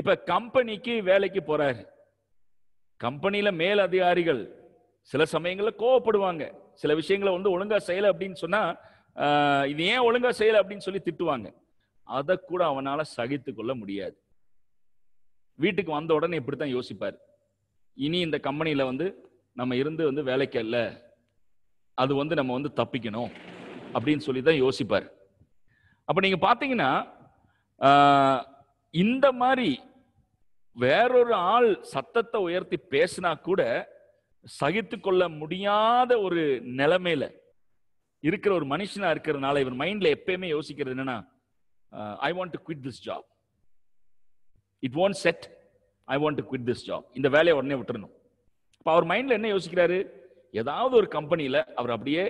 இப்ப கம்பெனிக்கு வேலைக்கு போறாரு கம்பெனியில மேல் அதிகாரிகள் சில சமயங்களில் கோவப்படுவாங்க சில விஷயங்களை வந்து ஒழுங்கா செய்யலை அப்படின்னு சொன்னா இது ஏன் ஒழுங்கா செய்யலை அப்படின்னு சொல்லி திட்டுவாங்க அதை கூட அவனால சகித்து கொள்ள முடியாது வீட்டுக்கு வந்த உடனே இப்படித்தான் யோசிப்பார் இனி இந்த கம்பெனியில வந்து நம்ம இருந்து வந்து வேலைக்கு அல்ல அது வந்து நம்ம வந்து தப்பிக்கணும் அப்படின்னு சொல்லி தான் யோசிப்பார் அப்போ நீங்கள் பார்த்தீங்கன்னா இந்த மாதிரி வேறொரு ஆள் சத்தத்தை உயர்த்தி பேசினா கூட சகித்து கொள்ள முடியாத ஒரு நிலைமையில இருக்கிற ஒரு மனுஷனா இருக்கிறதுனால இவர் மைண்ட்ல எப்பயுமே யோசிக்கிறது என்னன்னா I want to quit this job it want said I want to quit this job இந்த வேலையை உடனே விட்டுறணும் இப்போ அவர் மைண்ட்ல என்ன யோசிக்கிறாரு ஏதாவது ஒரு கம்பெனியில அவர் அப்படியே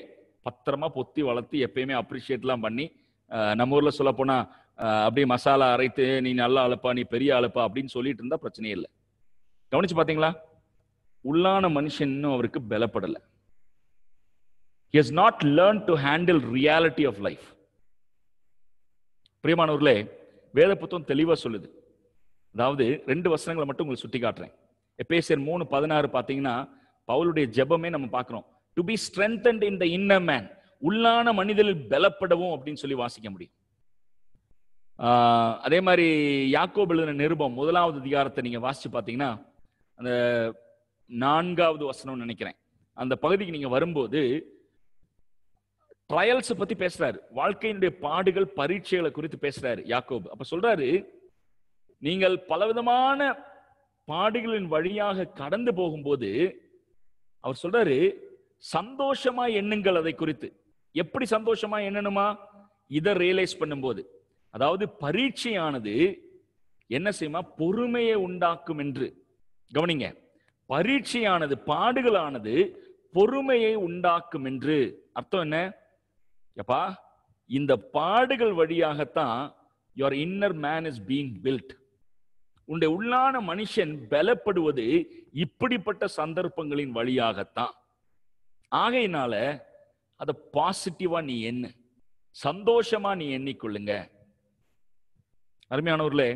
பத்திரமா பொத்தி வளர்த்து எப்பயுமே அப்ரிஷியேட்லாம் பண்ணி நம்ம ஊர்ல சொல்ல போனா அப்படியே மசாலா அரைத்து நீ நல்லா அழைப்பா நீ பெரிய அழைப்பா அப்படின்னு சொல்லிட்டு இருந்தா பிரச்சனையே இல்லை கவனிச்சு பாத்தீங்களா உள்ளான மனுஷன் இன்னும் அவருக்கு பலப்படலை is has not learn to handle reality of life பிரியமானவர்களே வேத புத்தம் தெளிவாக சொல்லுது அதாவது ரெண்டு வசனங்களை மட்டும் உங்களுக்கு சுட்டி காட்டுறேன் எப்பேசியர் மூணு பதினாறு பார்த்தீங்கன்னா பவுலுடைய ஜெபமே நம்ம பார்க்குறோம் to be strengthened in the inner man உள்ளான மனிதனில் பலப்படவும் அப்படின்னு சொல்லி வாசிக்க முடியும் அதே மாதிரி யாக்கோ எழுதின நிருபம் முதலாவது அதிகாரத்தை நீங்க வாசிச்சு பார்த்தீங்கன்னா அந்த நான்காவது வசனம்னு நினைக்கிறேன் அந்த பகுதிக்கு நீங்க வரும்போது ட்ரையல்ஸ் பத்தி பேசுறாரு வாழ்க்கையினுடைய பாடுகள் பரீட்சைகளை குறித்து பேசுறாரு யாக்கோபு அப்ப சொல்றாரு நீங்கள் பலவிதமான பாடுகளின் வழியாக கடந்து போகும்போது அவர் சொல்றாரு சந்தோஷமா எண்ணுங்கள் அதை குறித்து எப்படி சந்தோஷமா எண்ணணுமா இதை ரியலைஸ் பண்ணும்போது அதாவது பரீட்சையானது என்ன செய்யுமா பொறுமையை உண்டாக்கும் என்று கவனிங்க பரீட்சையானது பாடுகளானது பொறுமையை உண்டாக்கும் என்று அர்த்தம் என்ன எப்பா இந்த பாடுகள் வழியாகத்தான் your inner man is being built உன்னுடைய உள்ளான மனுஷன் பலப்படுவது இப்படிப்பட்ட சந்தர்ப்பங்களின் வழியாகத்தான் ஆகையினால அதை பாசிட்டிவா நீ என்ன சந்தோஷமா நீ எண்ணிக்கொள்ளுங்க அருமையானவர்களே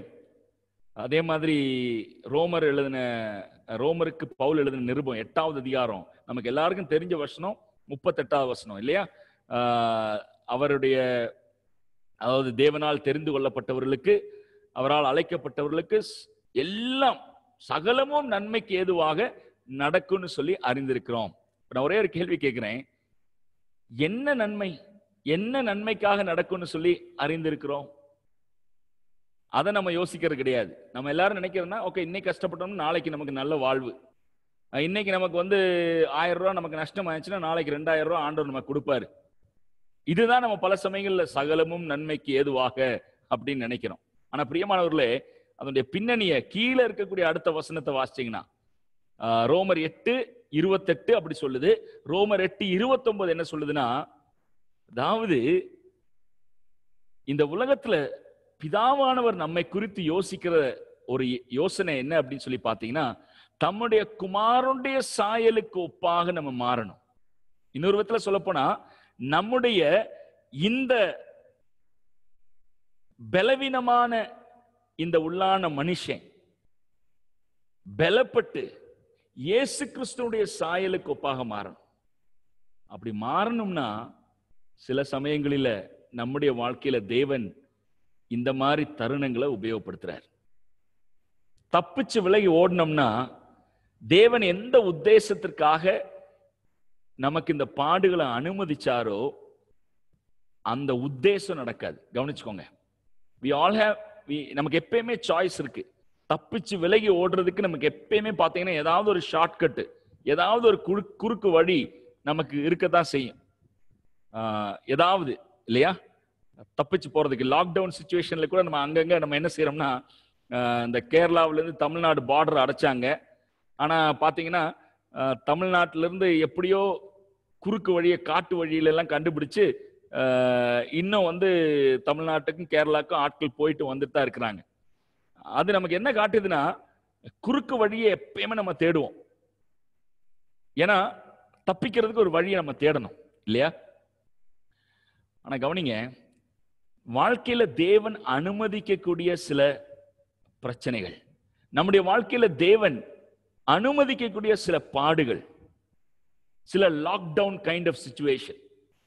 அதே மாதிரி ரோமர் எழுதின ரோமருக்கு பவுல் எழுதின நிருபம் எட்டாவது அதிகாரம் நமக்கு எல்லாருக்கும் தெரிஞ்ச வசனம் முப்பத்தெட்டாவது வசனம் இல்லையா அவருடைய அதாவது தேவனால் தெரிந்து கொள்ளப்பட்டவர்களுக்கு அவரால் அழைக்கப்பட்டவர்களுக்கு எல்லாம் சகலமும் நன்மைக்கு ஏதுவாக நடக்கும்னு சொல்லி அறிந்திருக்கிறோம் நான் ஒரே ஒரு கேள்வி கேட்கிறேன் என்ன நன்மை என்ன நன்மைக்காக நடக்கும்னு சொல்லி அறிந்திருக்கிறோம் அதை நம்ம யோசிக்கிறது கிடையாது நம்ம எல்லாரும் நினைக்கிறோம்னா ஓகே இன்னைக்கு கஷ்டப்பட்டோம்னா நாளைக்கு நமக்கு நல்ல வாழ்வு இன்னைக்கு நமக்கு வந்து ஆயிரம் ரூபா நமக்கு நஷ்டம் ஆயிடுச்சுன்னா நாளைக்கு ரெண்டாயிரம் ரூபா ஆண்டவர் நமக்கு கொடுப்பாரு இதுதான் நம்ம பல சமயங்கள்ல சகலமும் நன்மைக்கு ஏதுவாக அப்படின்னு நினைக்கிறோம் ஆனா பிரியமானவர்களே அதனுடைய பின்னணிய கீழே இருக்கக்கூடிய அடுத்த வசனத்தை வாசிச்சிங்கன்னா ரோமர் எட்டு இருபத்தெட்டு அப்படி சொல்லுது ரோமர் எட்டு இருபத்தொன்பது என்ன சொல்லுதுன்னா அதாவது இந்த உலகத்துல பிதாவானவர் நம்மை குறித்து யோசிக்கிற ஒரு யோசனை என்ன அப்படின்னு சொல்லி பாத்தீங்கன்னா தம்முடைய குமாரனுடைய சாயலுக்கு ஒப்பாக நம்ம மாறணும் இன்னொரு விதத்துல சொல்ல போனா நம்முடைய இந்த பலவீனமான இந்த உள்ளான மனுஷன் பலப்பட்டு இயேசு கிறிஸ்துடைய சாயலுக்கு ஒப்பாக மாறணும் அப்படி மாறணும்னா சில சமயங்களில நம்முடைய வாழ்க்கையில தேவன் இந்த மாதிரி தருணங்களை உபயோகப்படுத்துறார் தப்பிச்சு விலகி ஓடணும்னா தேவன் எந்த உத்தேசத்திற்காக நமக்கு இந்த பாடுகளை அனுமதிச்சாரோ அந்த உத்தேசம் நடக்காது கவனிச்சுக்கோங்க வி ஆல் ஹேவ் நமக்கு எப்பயுமே சாய்ஸ் இருக்கு தப்பிச்சு விலகி ஓடுறதுக்கு நமக்கு எப்பயுமே பார்த்தீங்கன்னா ஏதாவது ஒரு ஷார்ட்கட்டு ஏதாவது ஒரு குறு குறுக்கு வழி நமக்கு இருக்கத்தான் செய்யும் ஏதாவது இல்லையா தப்பிச்சு போறதுக்கு லாக்டவுன் சுச்சுவேஷன்ல கூட நம்ம அங்கங்க நம்ம என்ன செய்யறோம்னா இந்த கேரளாவிலேருந்து தமிழ்நாடு பார்டர் அடைச்சாங்க ஆனால் பார்த்தீங்கன்னா தமிழ்நாட்டிலேருந்து எப்படியோ குறுக்கு வழியை காட்டு வழியிலெல்லாம் கண்டுபிடிச்சு இன்னும் வந்து தமிழ்நாட்டுக்கும் கேரளாக்கும் ஆட்கள் போயிட்டு வந்துட்டு தான் இருக்கிறாங்க அது நமக்கு என்ன காட்டுதுன்னா குறுக்கு வழியை எப்பயுமே நம்ம தேடுவோம் ஏன்னா தப்பிக்கிறதுக்கு ஒரு வழியை நம்ம தேடணும் இல்லையா ஆனா கவனிங்க வாழ்க்கையில தேவன் அனுமதிக்கக்கூடிய சில பிரச்சனைகள் நம்முடைய வாழ்க்கையில தேவன் அனுமதிக்கக்கூடிய சில பாடுகள் சில லாக்டவுன் கைண்ட் ஆஃப் சுச்சுவேஷன்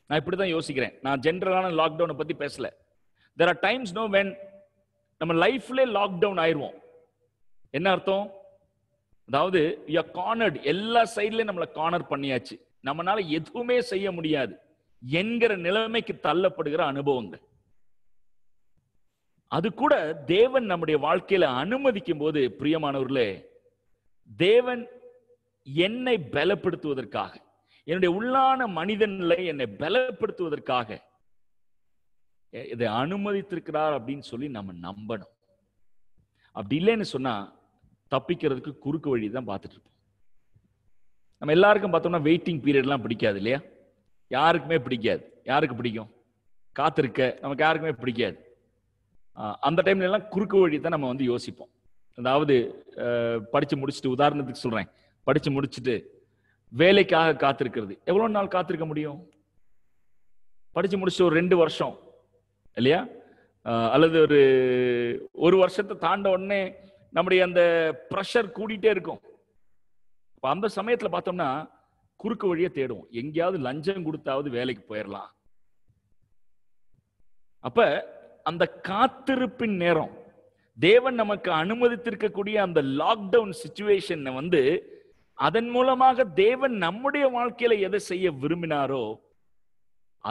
நான் இப்படி தான் யோசிக்கிறேன் நான் ஜென்ரலான லாக்டவுனை பற்றி பேசல there are times no when நம்ம லைஃப்லே லாக்டவுன் ஆயிடுவோம் என்ன அர்த்தம் அதாவது யூ எல்லா சைட்லயும் நம்மளை கார்னர் பண்ணியாச்சு நம்மளால எதுவுமே செய்ய முடியாது என்கிற நிலைமைக்கு தள்ளப்படுகிற அனுபவங்கள் அது கூட தேவன் நம்முடைய வாழ்க்கையில அனுமதிக்கும் போது பிரியமானவர்களே தேவன் என்னை பலப்படுத்துவதற்காக என்னுடைய உள்ளான மனிதனில் என்னை பலப்படுத்துவதற்காக இதை அனுமதித்திருக்கிறார் அப்படின்னு சொல்லி நம்ம நம்பணும் அப்படி இல்லைன்னு சொன்னா தப்பிக்கிறதுக்கு குறுக்கு வழி தான் பார்த்துட்டு இருப்போம் நம்ம எல்லாருக்கும் பார்த்தோம்னா வெயிட்டிங் பீரியட்லாம் பிடிக்காது இல்லையா யாருக்குமே பிடிக்காது யாருக்கு பிடிக்கும் காத்திருக்க நமக்கு யாருக்குமே பிடிக்காது அந்த டைம்ல எல்லாம் குறுக்கு வழி தான் நம்ம வந்து யோசிப்போம் அதாவது படிச்சு முடிச்சுட்டு உதாரணத்துக்கு சொல்றேன் படிச்சு முடிச்சுட்டு வேலைக்காக காத்திருக்கிறது எவ்வளோ நாள் காத்திருக்க முடியும் படித்து முடிச்சு ஒரு ரெண்டு வருஷம் இல்லையா அல்லது ஒரு ஒரு வருஷத்தை தாண்ட உடனே நம்முடைய அந்த ப்ரெஷர் கூடிட்டே இருக்கும் இப்போ அந்த சமயத்தில் பார்த்தோம்னா குறுக்கு வழியை தேடுவோம் எங்கேயாவது லஞ்சம் கொடுத்தாவது வேலைக்கு போயிடலாம் அப்ப அந்த காத்திருப்பின் நேரம் தேவன் நமக்கு அனுமதித்திருக்கக்கூடிய அந்த லாக்டவுன் சுச்சுவேஷனை வந்து அதன் மூலமாக தேவன் நம்முடைய வாழ்க்கையில எதை செய்ய விரும்பினாரோ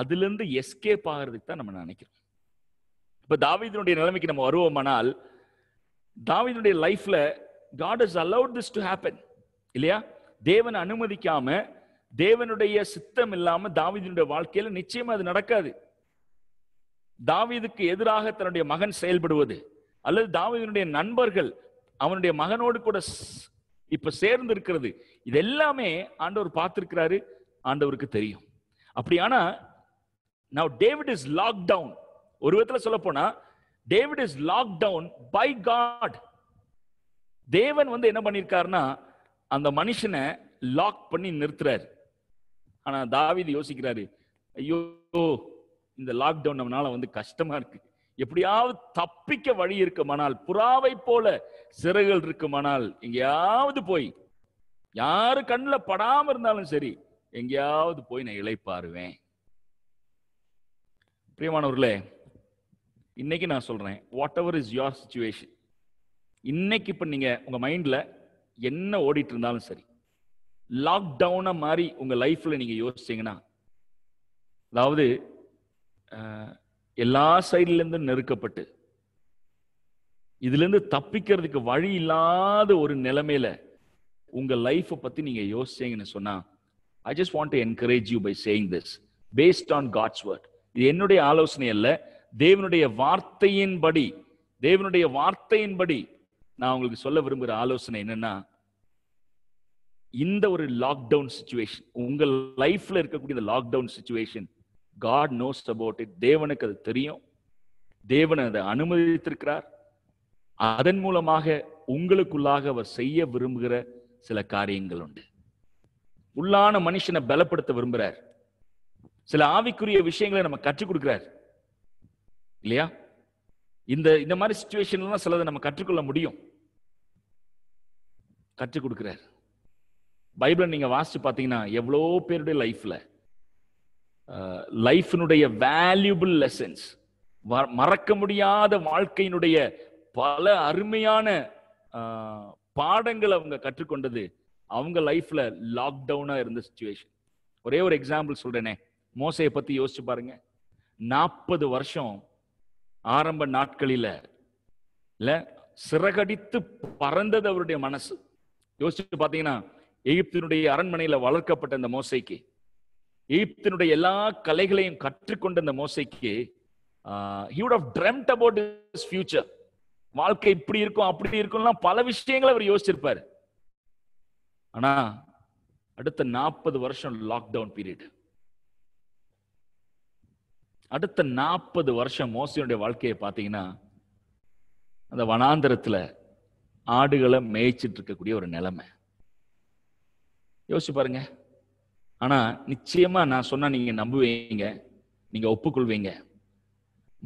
அதுல இருந்து எஸ்கேப் ஆகிறதுக்கு தான் நம்ம நினைக்கிறோம் இப்ப தாவிதனுடைய நிலைமைக்கு நம்ம வருவோமானால் தாவிதனுடைய லைஃப்ல God is allowed this to happen இல்லையா தேவன் அனுமதிக்காம தேவனுடைய சித்தம் இல்லாம தாவிதனுடைய வாழ்க்கையில நிச்சயமா அது நடக்காது தாவிதுக்கு எதிராக தன்னுடைய மகன் செயல்படுவது அல்லது தாவிதனுடைய நண்பர்கள் அவனுடைய மகனோடு கூட இப்ப சேர்ந்து இருக்கிறது இதெல்லாமே ஆண்டவர் பார்த்திருக்கிறாரு ஆண்டவருக்கு தெரியும் அப்படியான now David is lock down ஒரு விதத்துல சொல்ல போனா David is lock down by God தேவன் வந்து என்ன பண்ணியிருக்காருன்னா அந்த மனுஷனை லாக் பண்ணி நிறுத்துறாரு ஆனா தாவிது யோசிக்கிறாரு ஐயோ இந்த லாக்டவுன் நம்மளால வந்து கஷ்டமா இருக்கு எப்படியாவது தப்பிக்க வழி இருக்குமானால் புறாவை போல சிறைகள் இருக்குமானால் எங்கேயாவது போய் யாரு கண்ணில் படாம இருந்தாலும் சரி எங்கேயாவது போய் நான் இழைப்பாருவேன் பிரியமானவர்களே இன்னைக்கு நான் சொல்றேன் whatever is your situation இன்னைக்கு இப்போ நீங்க உங்க மைண்ட்ல என்ன ஓடிட்டு இருந்தாலும் சரி லாக்டவுனை மாதிரி உங்க லைஃப்ல நீங்க யோசிச்சீங்கன்னா அதாவது எல்லா சைட்லேருந்து நெருக்கப்பட்டு இதுலேருந்து தப்பிக்கிறதுக்கு வழி இல்லாத ஒரு நிலைமையில உங்கள் லைஃப்பை பற்றி நீங்கள் யோசிச்சீங்கன்னு சொன்னால் I just want to encourage you by saying this based on God's word இது என்னுடைய ஆலோசனை அல்ல தேவனுடைய வார்த்தையின்படி தேவனுடைய வார்த்தையின்படி நான் உங்களுக்கு சொல்ல விரும்புகிற ஆலோசனை என்னன்னா இந்த ஒரு லாக்டவுன் சுச்சுவேஷன் உங்கள் லைஃப்ல இருக்கக்கூடிய இந்த lockdown situation God knows about it தேவனுக்கு அது தெரியும் தேவன் அதை அனுமதித்திருக்கிறார் அதன் மூலமாக உங்களுக்குள்ளாக அவர் செய்ய விரும்புகிற சில காரியங்கள் உண்டு உள்ளான மனுஷனை பலப்படுத்த விரும்புகிறார் சில ஆவிக்குரிய விஷயங்களை நம்ம கற்றுக் கொடுக்கிறார் இல்லையா இந்த இந்த மாதிரி சுச்சுவேஷன்லாம் சிலதை நம்ம கற்றுக்கொள்ள முடியும் கற்றுக் கொடுக்கிறார் பைபிளை நீங்க வாசிச்சு பார்த்தீங்கன்னா எவ்வளோ பேருடைய லைஃப்ல லைஃபினுடைய வேல்யூபிள் லெசன்ஸ் மறக்க முடியாத வாழ்க்கையினுடைய பல அருமையான பாடங்களை அவங்க கற்றுக்கொண்டது அவங்க லைஃப்ல லாக்டவுனா இருந்த சுச்சுவேஷன் ஒரே ஒரு எக்ஸாம்பிள் சொல்றேனே மோசையை பத்தி யோசிச்சு பாருங்க நாற்பது வருஷம் ஆரம்ப நாட்களில இல்ல சிறகடித்து பறந்தது அவருடைய மனசு யோசிச்சு பாத்தீங்கன்னா எகிப்தினுடைய அரண்மனையில வளர்க்கப்பட்ட அந்த மோசைக்கு எகிப்தினுடைய எல்லா கலைகளையும் கற்றுக்கொண்ட இந்த மோசைக்கு ஆஃப் இஸ் ஃபியூச்சர் வாழ்க்கை இப்படி இருக்கும் அப்படி இருக்கும்லாம் பல விஷயங்களை அவர் யோசிச்சிருப்பாரு ஆனா அடுத்த நாற்பது வருஷம் லாக்டவுன் பீரியட் அடுத்த நாற்பது வருஷம் மோசையுடைய வாழ்க்கையை பார்த்தீங்கன்னா அந்த வனாந்தரத்தில் ஆடுகளை மேய்ச்சிட்டு இருக்கக்கூடிய ஒரு நிலைமை யோசிச்சு பாருங்க ஆனா நிச்சயமா நான் சொன்னா நீங்க நம்புவீங்க நீங்க ஒப்புக்கொள்வீங்க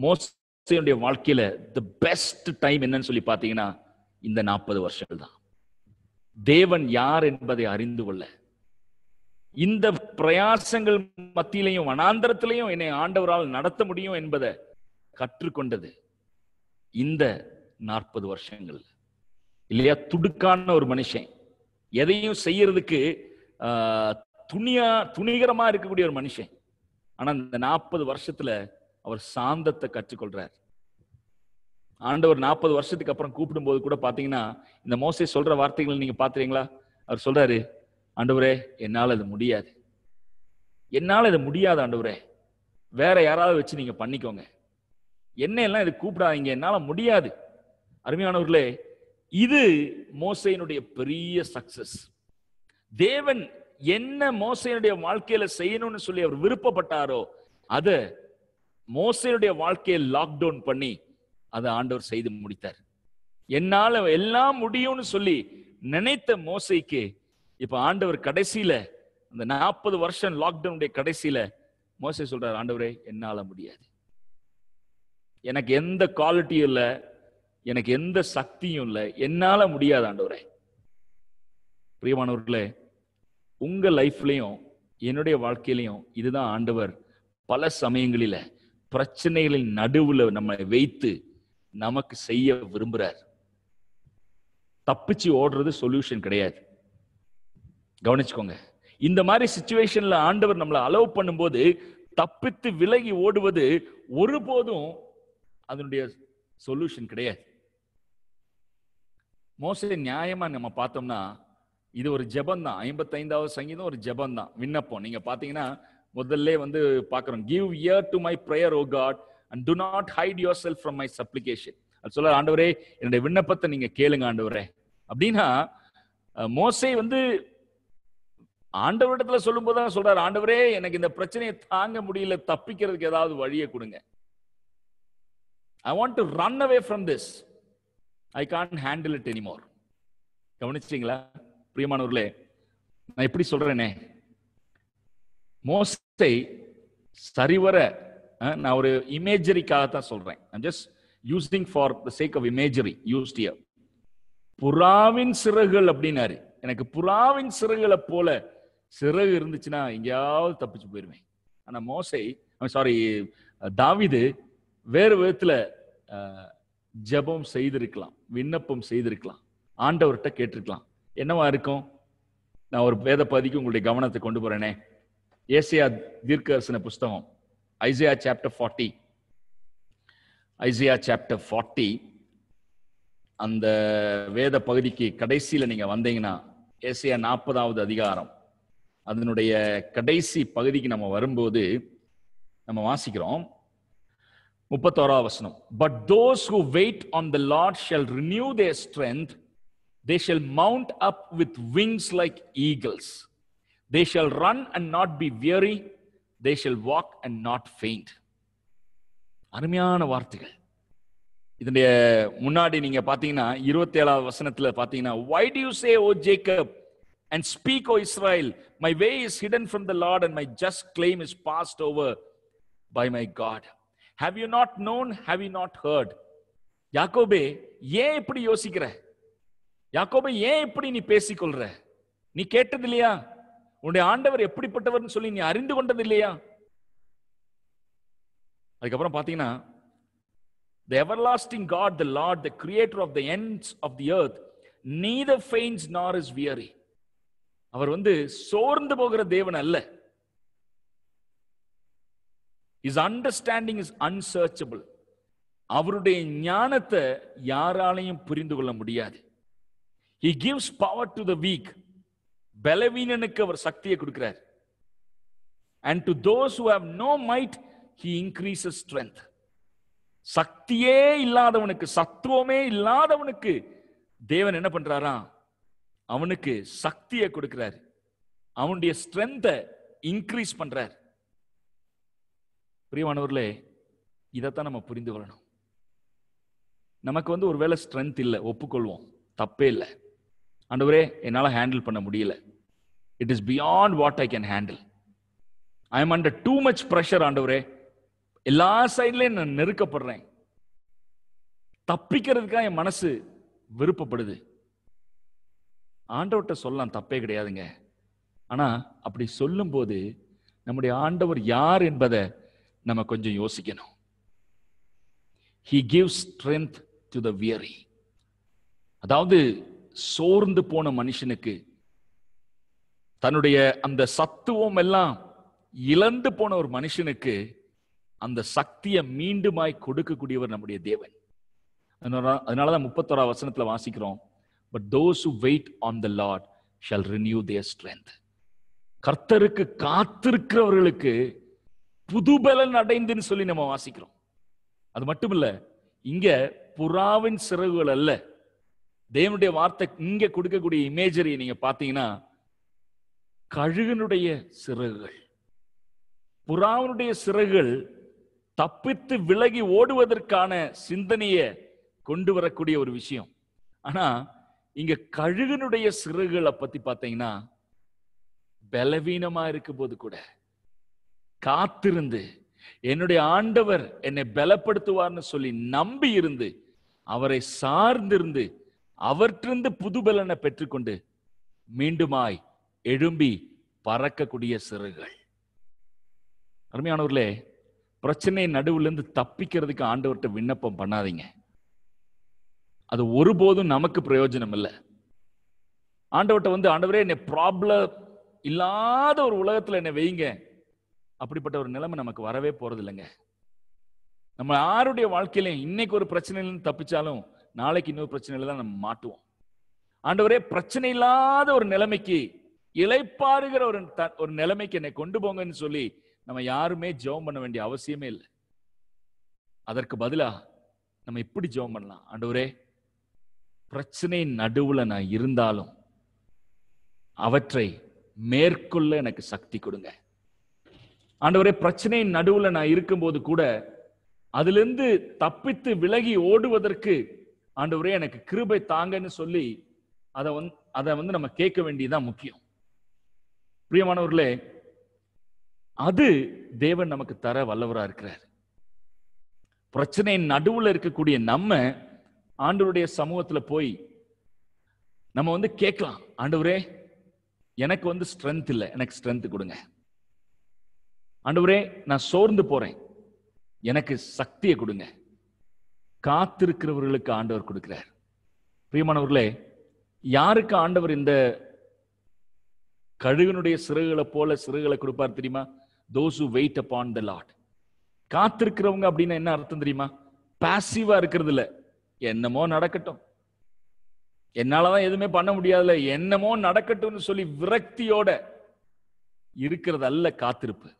மோசையுடைய வாழ்க்கையில த பெஸ்ட் டைம் என்னன்னு சொல்லி பாத்தீங்கன்னா இந்த நாற்பது வருஷங்கள் தான் தேவன் யார் என்பதை அறிந்து கொள்ள இந்த பிரயாசங்கள் மத்தியிலையும் வனாந்தரத்திலையும் என்னை ஆண்டவரால் நடத்த முடியும் என்பதை கற்றுக்கொண்டது இந்த நாற்பது வருஷங்கள் இல்லையா துடுக்கான ஒரு மனுஷன் எதையும் செய்யறதுக்கு துணியா துணிகரமா இருக்கக்கூடிய ஒரு மனுஷன் ஆனா இந்த நாற்பது வருஷத்துல அவர் சாந்தத்தை கற்றுக்கொள்றார் ஆண்டவர் நாற்பது வருஷத்துக்கு அப்புறம் கூப்பிடும் போது கூட பாத்தீங்கன்னா இந்த மோசை சொல்ற வார்த்தைகள் நீங்க பாத்துறீங்களா அவர் சொல்றாரு ஆண்டவரே என்னால் அது முடியாது என்னால் இது முடியாது ஆண்டவரே வேற யாராவது வச்சு நீங்க பண்ணிக்கோங்க என்ன எல்லாம் இது கூப்பிடாதீங்க என்னால முடியாது அருமையானவர்களே இது மோசையினுடைய பெரிய சக்சஸ் தேவன் என்ன மோசையனுடைய வாழ்க்கையில செய்யணும்னு சொல்லி அவர் விருப்பப்பட்டாரோ அத மோசையுடைய வாழ்க்கையை லாக்டவுன் பண்ணி அதை ஆண்டவர் செய்து முடித்தார் என்னால எல்லாம் முடியும்னு சொல்லி நினைத்த மோசைக்கு இப்ப ஆண்டவர் கடைசியில அந்த நாற்பது வருஷம் லாக்டவுனுடைய கடைசியில மோசை சொல்றாரு ஆண்டவரே என்னால முடியாது எனக்கு எந்த குவாலிட்டியும் இல்லை எனக்கு எந்த சக்தியும் இல்லை என்னால முடியாது ஆண்டவரே பிரியமானவர்களே உங்கள் லைஃப்லையும் என்னுடைய வாழ்க்கையிலையும் இதுதான் ஆண்டவர் பல சமயங்களில பிரச்சனைகளின் நடுவுல நம்ம வைத்து நமக்கு செய்ய விரும்புறார் தப்பிச்சு ஓடுறது சொல்யூஷன் கிடையாது கவனிச்சுக்கோங்க இந்த மாதிரி சுச்சுவேஷன்ல ஆண்டவர் நம்மளை அலோவ் பண்ணும்போது தப்பித்து விலகி ஓடுவது ஒருபோதும் அதனுடைய சொல்யூஷன் கிடையாது மோஸ்ட்லி நியாயமா நம்ம பார்த்தோம்னா இது ஒரு ஜபம் தான் ஐம்பத்தைந்தாவது சங்கீதம் ஒரு ஜபம் தான் விண்ணப்பம் நீங்க பாத்தீங்கன்னா முதல்ல வந்து பாக்குறோம் give ear to my prayer O God and do not hide yourself from my supplication அது சொல்ல ஆண்டவரே என்னுடைய விண்ணப்பத்தை நீங்க கேளுங்க ஆண்டவரே அப்படின்னா மோசை வந்து ஆண்டவரிடத்துல சொல்லும் போது தான் சொல்றாரு ஆண்டவரே எனக்கு இந்த பிரச்சனையை தாங்க முடியல தப்பிக்கிறதுக்கு ஏதாவது வழியை கொடுங்க I want to run away from this I can't handle it anymore கவனிச்சிங்களா பிரியமானவர்களே நான் எப்படி சொல்றேனே மோஸ்டை சரிவர நான் ஒரு இமேஜரிக்காக தான் சொல்றேன் just using for the sake of imagery யூஸ்டிய புறாவின் சிறகுகள் அப்படின்னாரு எனக்கு புறாவின் சிறகுகளை போல சிறகு இருந்துச்சுன்னா எங்கேயாவது தப்பிச்சு போயிடுவேன் ஆனா மோசை சாரி தாவிது வேறு விதத்துல ஜபம் செய்திருக்கலாம் விண்ணப்பம் செய்திருக்கலாம் ஆண்டவர்கிட்ட கேட்டிருக்கலாம் என்னவா இருக்கும் நான் ஒரு வேத பதிக்கு உங்களுடைய கவனத்தை கொண்டு போறேனே ஏசியா தீர்க்கரசன புஸ்தகம் Isaiah chapter forty Isaiah chapter forty அந்த வேத பகுதிக்கு கடைசியில் நீங்க வந்தீங்கன்னா ஏசியா நாற்பதாவது அதிகாரம் அதனுடைய கடைசி பகுதிக்கு நம்ம வரும்போது நம்ம வாசிக்கிறோம் முப்பத்தோராவசனம் but those who wait on the Lord shall renew their strength They shall mount up with wings like eagles. They shall run and not be weary. They shall walk and not faint. அருமையான வார்த்தைகள் இதனுடைய முன்னாடி நீங்க பாத்தீங்கன்னா இருபத்தி ஏழாவது வசனத்துல பாத்தீங்கன்னா why do you say O Jacob and speak O Israel my way is hidden from the Lord and my just claim is passed over by my God have you not known have you not heard யாக்கோபே ஏன் இப்படி யோசிக்கிற யாக்கோபை ஏன் இப்படி நீ பேசிக்கொள்ற நீ கேட்டது இல்லையா உன்னுடைய ஆண்டவர் எப்படிப்பட்டவர்னு சொல்லி நீ அறிந்து கொண்டது இல்லையா அதுக்கப்புறம் பாத்தீங்கன்னா the everlasting God the Lord the creator of the ends of the earth the faints nor is weary அவர் வந்து சோர்ந்து போகிற தேவன் அல்ல இஸ் அண்டர்ஸ்டாண்டிங் இஸ் அன்சர்ச்சபிள் அவருடைய ஞானத்தை யாராலையும் புரிந்து கொள்ள முடியாது he gives power to the weak பலவீனனுக்கு அவர் சக்தியை கொடுக்கிறார் and to those who have no might he increases strength சக்தியே இல்லாதவனுக்கு சத்துவமே இல்லாதவனுக்கு தேவன் என்ன பண்றாரா அவனுக்கு சக்தியை கொடுக்கிறார் அவனுடைய ஸ்ட்ரென்த்தை இன்க்ரீஸ் பண்றார் பிரியமானவர்களே இதைத்தான் நம்ம புரிந்து கொள்ளணும் நமக்கு வந்து ஒருவேளை ஸ்ட்ரென்த் இல்லை ஒப்புக்கொள்வோம் தப்பே இல்லை ஆண்டவரே என்னால் ஹேண்டில் பண்ண முடியல it is beyond what I can handle I am under too much pressure ஆண்டவரே எல்லா சைட்லையும் நான் நெருக்கப்படுறேன் தப்பிக்கிறதுக்காக என் மனசு விருப்பப்படுது ஆண்டவர்கிட்ட சொல்லலாம் தப்பே கிடையாதுங்க ஆனால் அப்படி சொல்லும்போது நம்முடைய ஆண்டவர் யார் என்பதை நம்ம கொஞ்சம் யோசிக்கணும் he give strength to the weary அதாவது சோர்ந்து போன மனுஷனுக்கு தன்னுடைய அந்த சத்துவம் எல்லாம் இழந்து போன ஒரு மனுஷனுக்கு அந்த சக்தியை மீண்டுமாய் கொடுக்கக்கூடியவர் நம்முடைய தேவன் அதனாலதான் முப்பத்தோரா வசனத்துல வாசிக்கிறோம் but those wait on the Lord shall renew their strength கர்த்தருக்கு காத்திருக்கிறவர்களுக்கு புதுபலன் அடைந்துன்னு சொல்லி நம்ம வாசிக்கிறோம் அது மட்டும் இல்ல இங்க புறாவின் சிறகுகள் அல்ல தேவனுடைய வார்த்தை இங்க கொடுக்கக்கூடிய இமேஜரி நீங்க பாத்தீங்கன்னா கழுகனுடைய சிறகுகள் புறாவனுடைய சிறகுகள் தப்பித்து விலகி ஓடுவதற்கான சிந்தனையை கொண்டு வரக்கூடிய ஒரு விஷயம் ஆனா இங்க கழுகனுடைய சிறகுகளை பத்தி பாத்தீங்கன்னா பலவீனமா இருக்கும் போது கூட காத்திருந்து என்னுடைய ஆண்டவர் என்னை பலப்படுத்துவார்னு சொல்லி நம்பி இருந்து அவரை சார்ந்திருந்து அவற்றிருந்து புதுபலனை பெற்றுக்கொண்டு மீண்டுமாய் எழும்பி பறக்கக்கூடிய சிறுகள் அருமையானவர்களே பிரச்சனை நடுவுலேருந்து தப்பிக்கிறதுக்கு ஆண்டவர்கிட்ட விண்ணப்பம் பண்ணாதீங்க அது ஒருபோதும் நமக்கு பிரயோஜனம் இல்லை ஆண்டவர்கிட்ட வந்து ஆண்டவரே என்னை ப்ராப்ளம் இல்லாத ஒரு உலகத்தில் என்னை வைங்க அப்படிப்பட்ட ஒரு நிலைமை நமக்கு வரவே போறது இல்லைங்க நம்ம யாருடைய வாழ்க்கையிலையும் இன்னைக்கு ஒரு பிரச்சனையிலிருந்து தப்பிச்சாலும் நாளைக்கு இன்னொரு பிரச்சனையில தான் நம்ம மாட்டுவோம் ஆண்டவரே பிரச்சனை இல்லாத ஒரு நிலைமைக்கு இலைப்பாடுகிற ஒரு ஒரு நிலைமைக்கு என்னை கொண்டு போங்கன்னு சொல்லி நம்ம யாருமே ஜெபம் பண்ண வேண்டிய அவசியமே இல்லை அதற்கு பதிலா நம்ம இப்படி ஜெபம் பண்ணலாம் ஆண்டவரே பிரச்சனை நடுவுல நான் இருந்தாலும் அவற்றை மேற்கொள்ள எனக்கு சக்தி கொடுங்க ஆண்டவரே பிரச்சனையின் நடுவுல நான் இருக்கும்போது கூட அதிலிருந்து தப்பித்து விலகி ஓடுவதற்கு ஆண்டவரே எனக்கு கிருபை தாங்கன்னு சொல்லி அதை வந் அதை வந்து நம்ம கேட்க வேண்டியதுதான் முக்கியம் பிரியமானவர்களே அது தேவன் நமக்கு தர வல்லவராக இருக்கிறார் பிரச்சனையின் நடுவில் இருக்கக்கூடிய நம்ம ஆண்டவருடைய சமூகத்தில் போய் நம்ம வந்து கேட்கலாம் ஆண்டவரே எனக்கு வந்து ஸ்ட்ரென்த் இல்லை எனக்கு ஸ்ட்ரென்த் கொடுங்க ஆண்டவரே நான் சோர்ந்து போறேன் எனக்கு சக்தியை கொடுங்க காத்திருக்கிறவர்களுக்கு ஆண்டவர் கொடுக்கிறார் பிரியமானவர்களே யாருக்கு ஆண்டவர் இந்த கழுகனுடைய சிறகுகளை போல சிறகுகளை கொடுப்பார் தெரியுமா those who wait upon the Lord காத்திருக்கிறவங்க அப்படின்னா என்ன அர்த்தம் தெரியுமா பாசிவா இருக்கிறது இல்ல என்னமோ நடக்கட்டும் என்னாலதான் எதுவுமே பண்ண முடியாதுல என்னமோ நடக்கட்டும்னு சொல்லி விரக்தியோட இருக்கிறது அல்ல காத்திருப்பு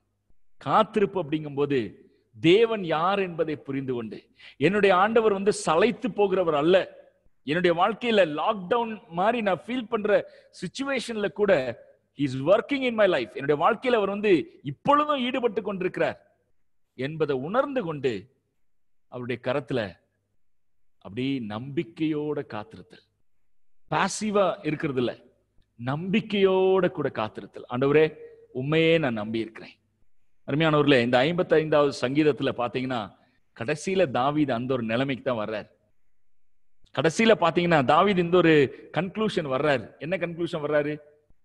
காத்திருப்பு அப்படிங்கும்போது தேவன் யார் என்பதை புரிந்து கொண்டு என்னுடைய ஆண்டவர் வந்து சளைத்து போகிறவர் அல்ல என்னுடைய வாழ்க்கையில லாக்டவுன் மாதிரி நான் ஃபீல் பண்ற சுச்சுவேஷன்ல கூட is working in my life என்னுடைய வாழ்க்கையில அவர் வந்து இப்பொழுதும் ஈடுபட்டு கொண்டிருக்கிறார் என்பதை உணர்ந்து கொண்டு அவருடைய கரத்துல அப்படி நம்பிக்கையோட காத்திருத்தல் பாசிவா இருக்கிறது இல்ல நம்பிக்கையோட கூட காத்திருத்தல் ஆண்டவரே உண்மையே நான் நம்பி இருக்கிறேன் அருமையானவர்ல இந்த ஐம்பத்தி ஐந்தாவது சங்கீதத்துல பாத்தீங்கன்னா கடைசியில தாவித் அந்த ஒரு நிலைமைக்கு தான் வர்றாரு கடைசியில பாத்தீங்கன்னா தாவித் இந்த ஒரு கன்க்ளூஷன் வர்றாரு என்ன கன்க்ளூஷன் வர்றாரு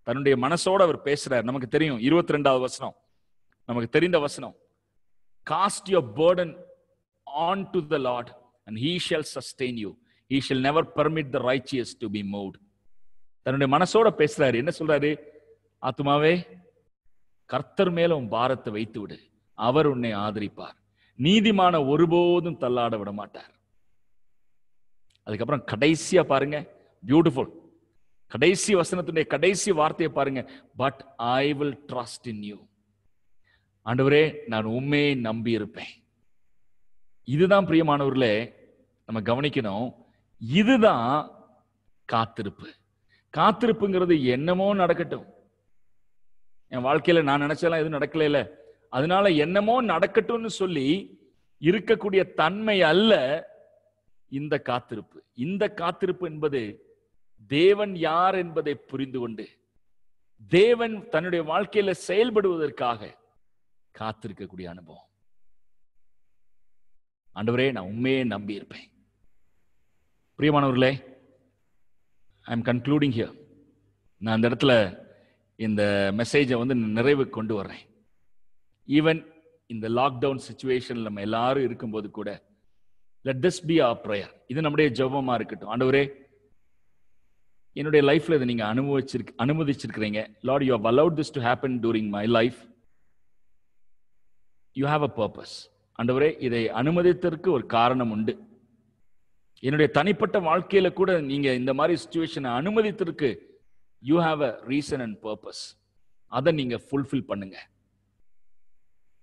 தன்னுடைய மனசோட அவர் பேசுறாரு நமக்கு தெரியும் இருபத்தி ரெண்டாவது வசனம் நமக்கு தெரிந்த வசனம் cast your burden on to the Lord and he shall sustain you he shall never permit the righteous to be move தன்னுடைய மனசோட பேசுறாரு என்ன சொல்றாரு ஆத்மாவே கர்த்தர் மேல உன் பாரத்தை வைத்து விடு அவர் உன்னை ஆதரிப்பார் நீதிமான ஒருபோதும் தள்ளாட விட மாட்டார் அதுக்கப்புறம் கடைசியா பாருங்க பியூட்டிஃபுல் கடைசி வசனத்துடைய கடைசி வார்த்தையை பாருங்க but I will trust in you ஆண்டவரே நான் உண்மையை நம்பி இருப்பேன் இதுதான் பிரியமானவர்களே நம்ம கவனிக்கணும் இதுதான் காத்திருப்பு காத்திருப்புங்கிறது என்னமோ நடக்கட்டும் என் வாழ்க்கையில நான் நினைச்செல்லாம் எதுவும் நடக்கல இல்ல அதனால என்னமோ நடக்கட்டும்னு சொல்லி இருக்கக்கூடிய தன்மை அல்ல இந்த காத்திருப்பு இந்த காத்திருப்பு என்பது தேவன் யார் என்பதை புரிந்து கொண்டு தேவன் தன்னுடைய வாழ்க்கையில செயல்படுவதற்காக காத்திருக்கக்கூடிய அனுபவம் ஆண்டவரே நான் உண்மையே நம்பி இருப்பேன் பிரியமானவர்களே ஐ எம் கன்க்ளூடிங் ஹியர் நான் அந்த இடத்துல இந்த மெசேஜை வந்து நிறைவுக்கு கொண்டு வர்றேன் ஈவன் இந்த லாக்டவுன் சுச்சுவேஷன் நம்ம எல்லாரும் இருக்கும்போது கூட let this be a prayer இது நம்முடைய ஜபமா இருக்கட்டும் ஆண்டவரே என்னுடைய லைஃப்ல இதை நீங்க அனுபவிச்சிருக்கு அனுமதிச்சிருக்கிறீங்க Lord you have allowed this to happen during my life you have a purpose ஆண்டவரே இதை அனுமதித்ததற்கு ஒரு காரணம் உண்டு என்னுடைய தனிப்பட்ட வாழ்க்கையில கூட நீங்க இந்த மாதிரி சுச்சுவேஷனை அனுமதித்திருக்கு you have a reason and purpose அதை நீங்க ஃபுல்ஃபில் பண்ணுங்க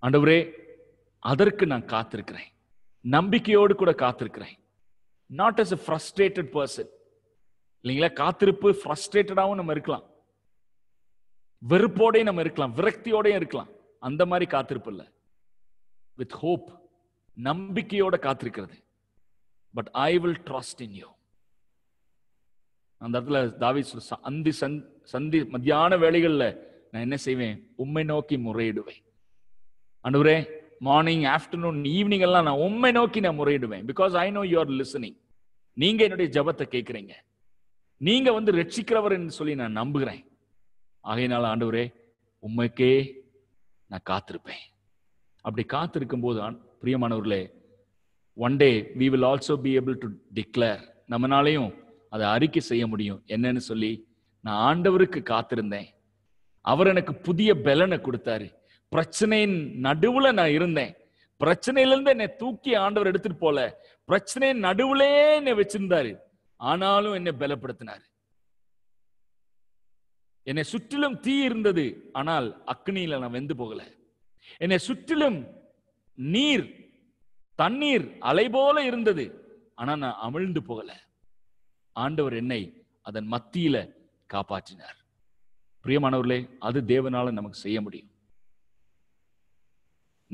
ஆண்டவரே அதற்கு நான் காத்திருக்கிறேன் நம்பிக்கையோடு கூட காத்திருக்கிறேன் not as a frustrated person இல்லைங்களா காத்திருப்பு ஃப்ரஸ்ட்ரேட்டடாகவும் நம்ம இருக்கலாம் வெறுப்போடையும் நம்ம இருக்கலாம் விரக்தியோடையும் இருக்கலாம் அந்த மாதிரி காத்திருப்பு இல்லை வித் ஹோப் நம்பிக்கையோட காத்திருக்கிறது but I will trust in you அந்த இடத்துல தாவி அந்தி சந் சந்தி மத்தியான வேலைகளில் நான் என்ன செய்வேன் உண்மை நோக்கி முறையிடுவேன் அனுவரே மார்னிங் ஆஃப்டர்நூன் ஈவினிங் எல்லாம் நான் உண்மை நோக்கி நான் முறையிடுவேன் because I know you're listening நீங்க என்னுடைய ஜபத்தை கேட்குறீங்க நீங்க வந்து ரட்சிக்கிறவர் என்று சொல்லி நான் நம்புகிறேன் ஆகையினால ஆண்டவரே உண்மைக்கே நான் காத்திருப்பேன் அப்படி காத்திருக்கும் போது பிரியமானவர்களே one day we will also be able to declare நம்மனாலையும் அதை அறிக்கை செய்ய முடியும் என்னன்னு சொல்லி நான் ஆண்டவருக்கு காத்திருந்தேன் அவர் எனக்கு புதிய பலனை கொடுத்தாரு பிரச்சனையின் நடுவுல நான் இருந்தேன் பிரச்சனையிலிருந்து என்னை தூக்கி ஆண்டவர் எடுத்துட்டு போல பிரச்சனையின் நடுவுலே என்னை வச்சிருந்தாரு ஆனாலும் என்னை பலப்படுத்தினார் என்னை சுற்றிலும் தீ இருந்தது ஆனால் அக்னியில நான் வெந்து போகல என்னை சுற்றிலும் நீர் தண்ணீர் அலை போல இருந்தது ஆனா நான் அமிழ்ந்து போகலை ஆண்டவர் என்னை அதன் மத்தியில காப்பாற்றினார் பிரியமானவர்களே அது தேவனால நமக்கு செய்ய முடியும்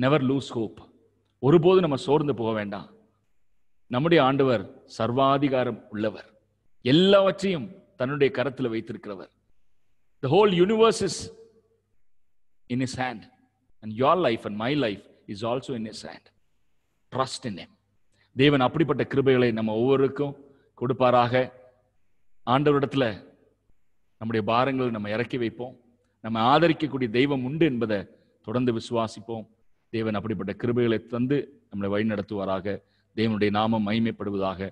நெவர் லூஸ் ஹோப் ஒருபோது நம்ம சோர்ந்து போக வேண்டாம் நம்முடைய ஆண்டவர் சர்வாதிகாரம் உள்ளவர் எல்லாவற்றையும் தன்னுடைய கரத்தில் வைத்திருக்கிறவர் the whole universe is in his hand and your life and my life is also in his hand trust in தேவன் அப்படிப்பட்ட கிருபைகளை நம்ம ஒவ்வொருக்கும் கொடுப்பாராக ஆண்டவரிடத்துல நம்முடைய பாரங்கள் நம்ம இறக்கி வைப்போம் நம்ம ஆதரிக்கக்கூடிய தெய்வம் உண்டு என்பதை தொடர்ந்து விசுவாசிப்போம் தேவன் அப்படிப்பட்ட கிருபைகளை தந்து நம்மளை வழிநடத்துவாராக தேவனுடைய நாமம் மகிமைப்படுவதாக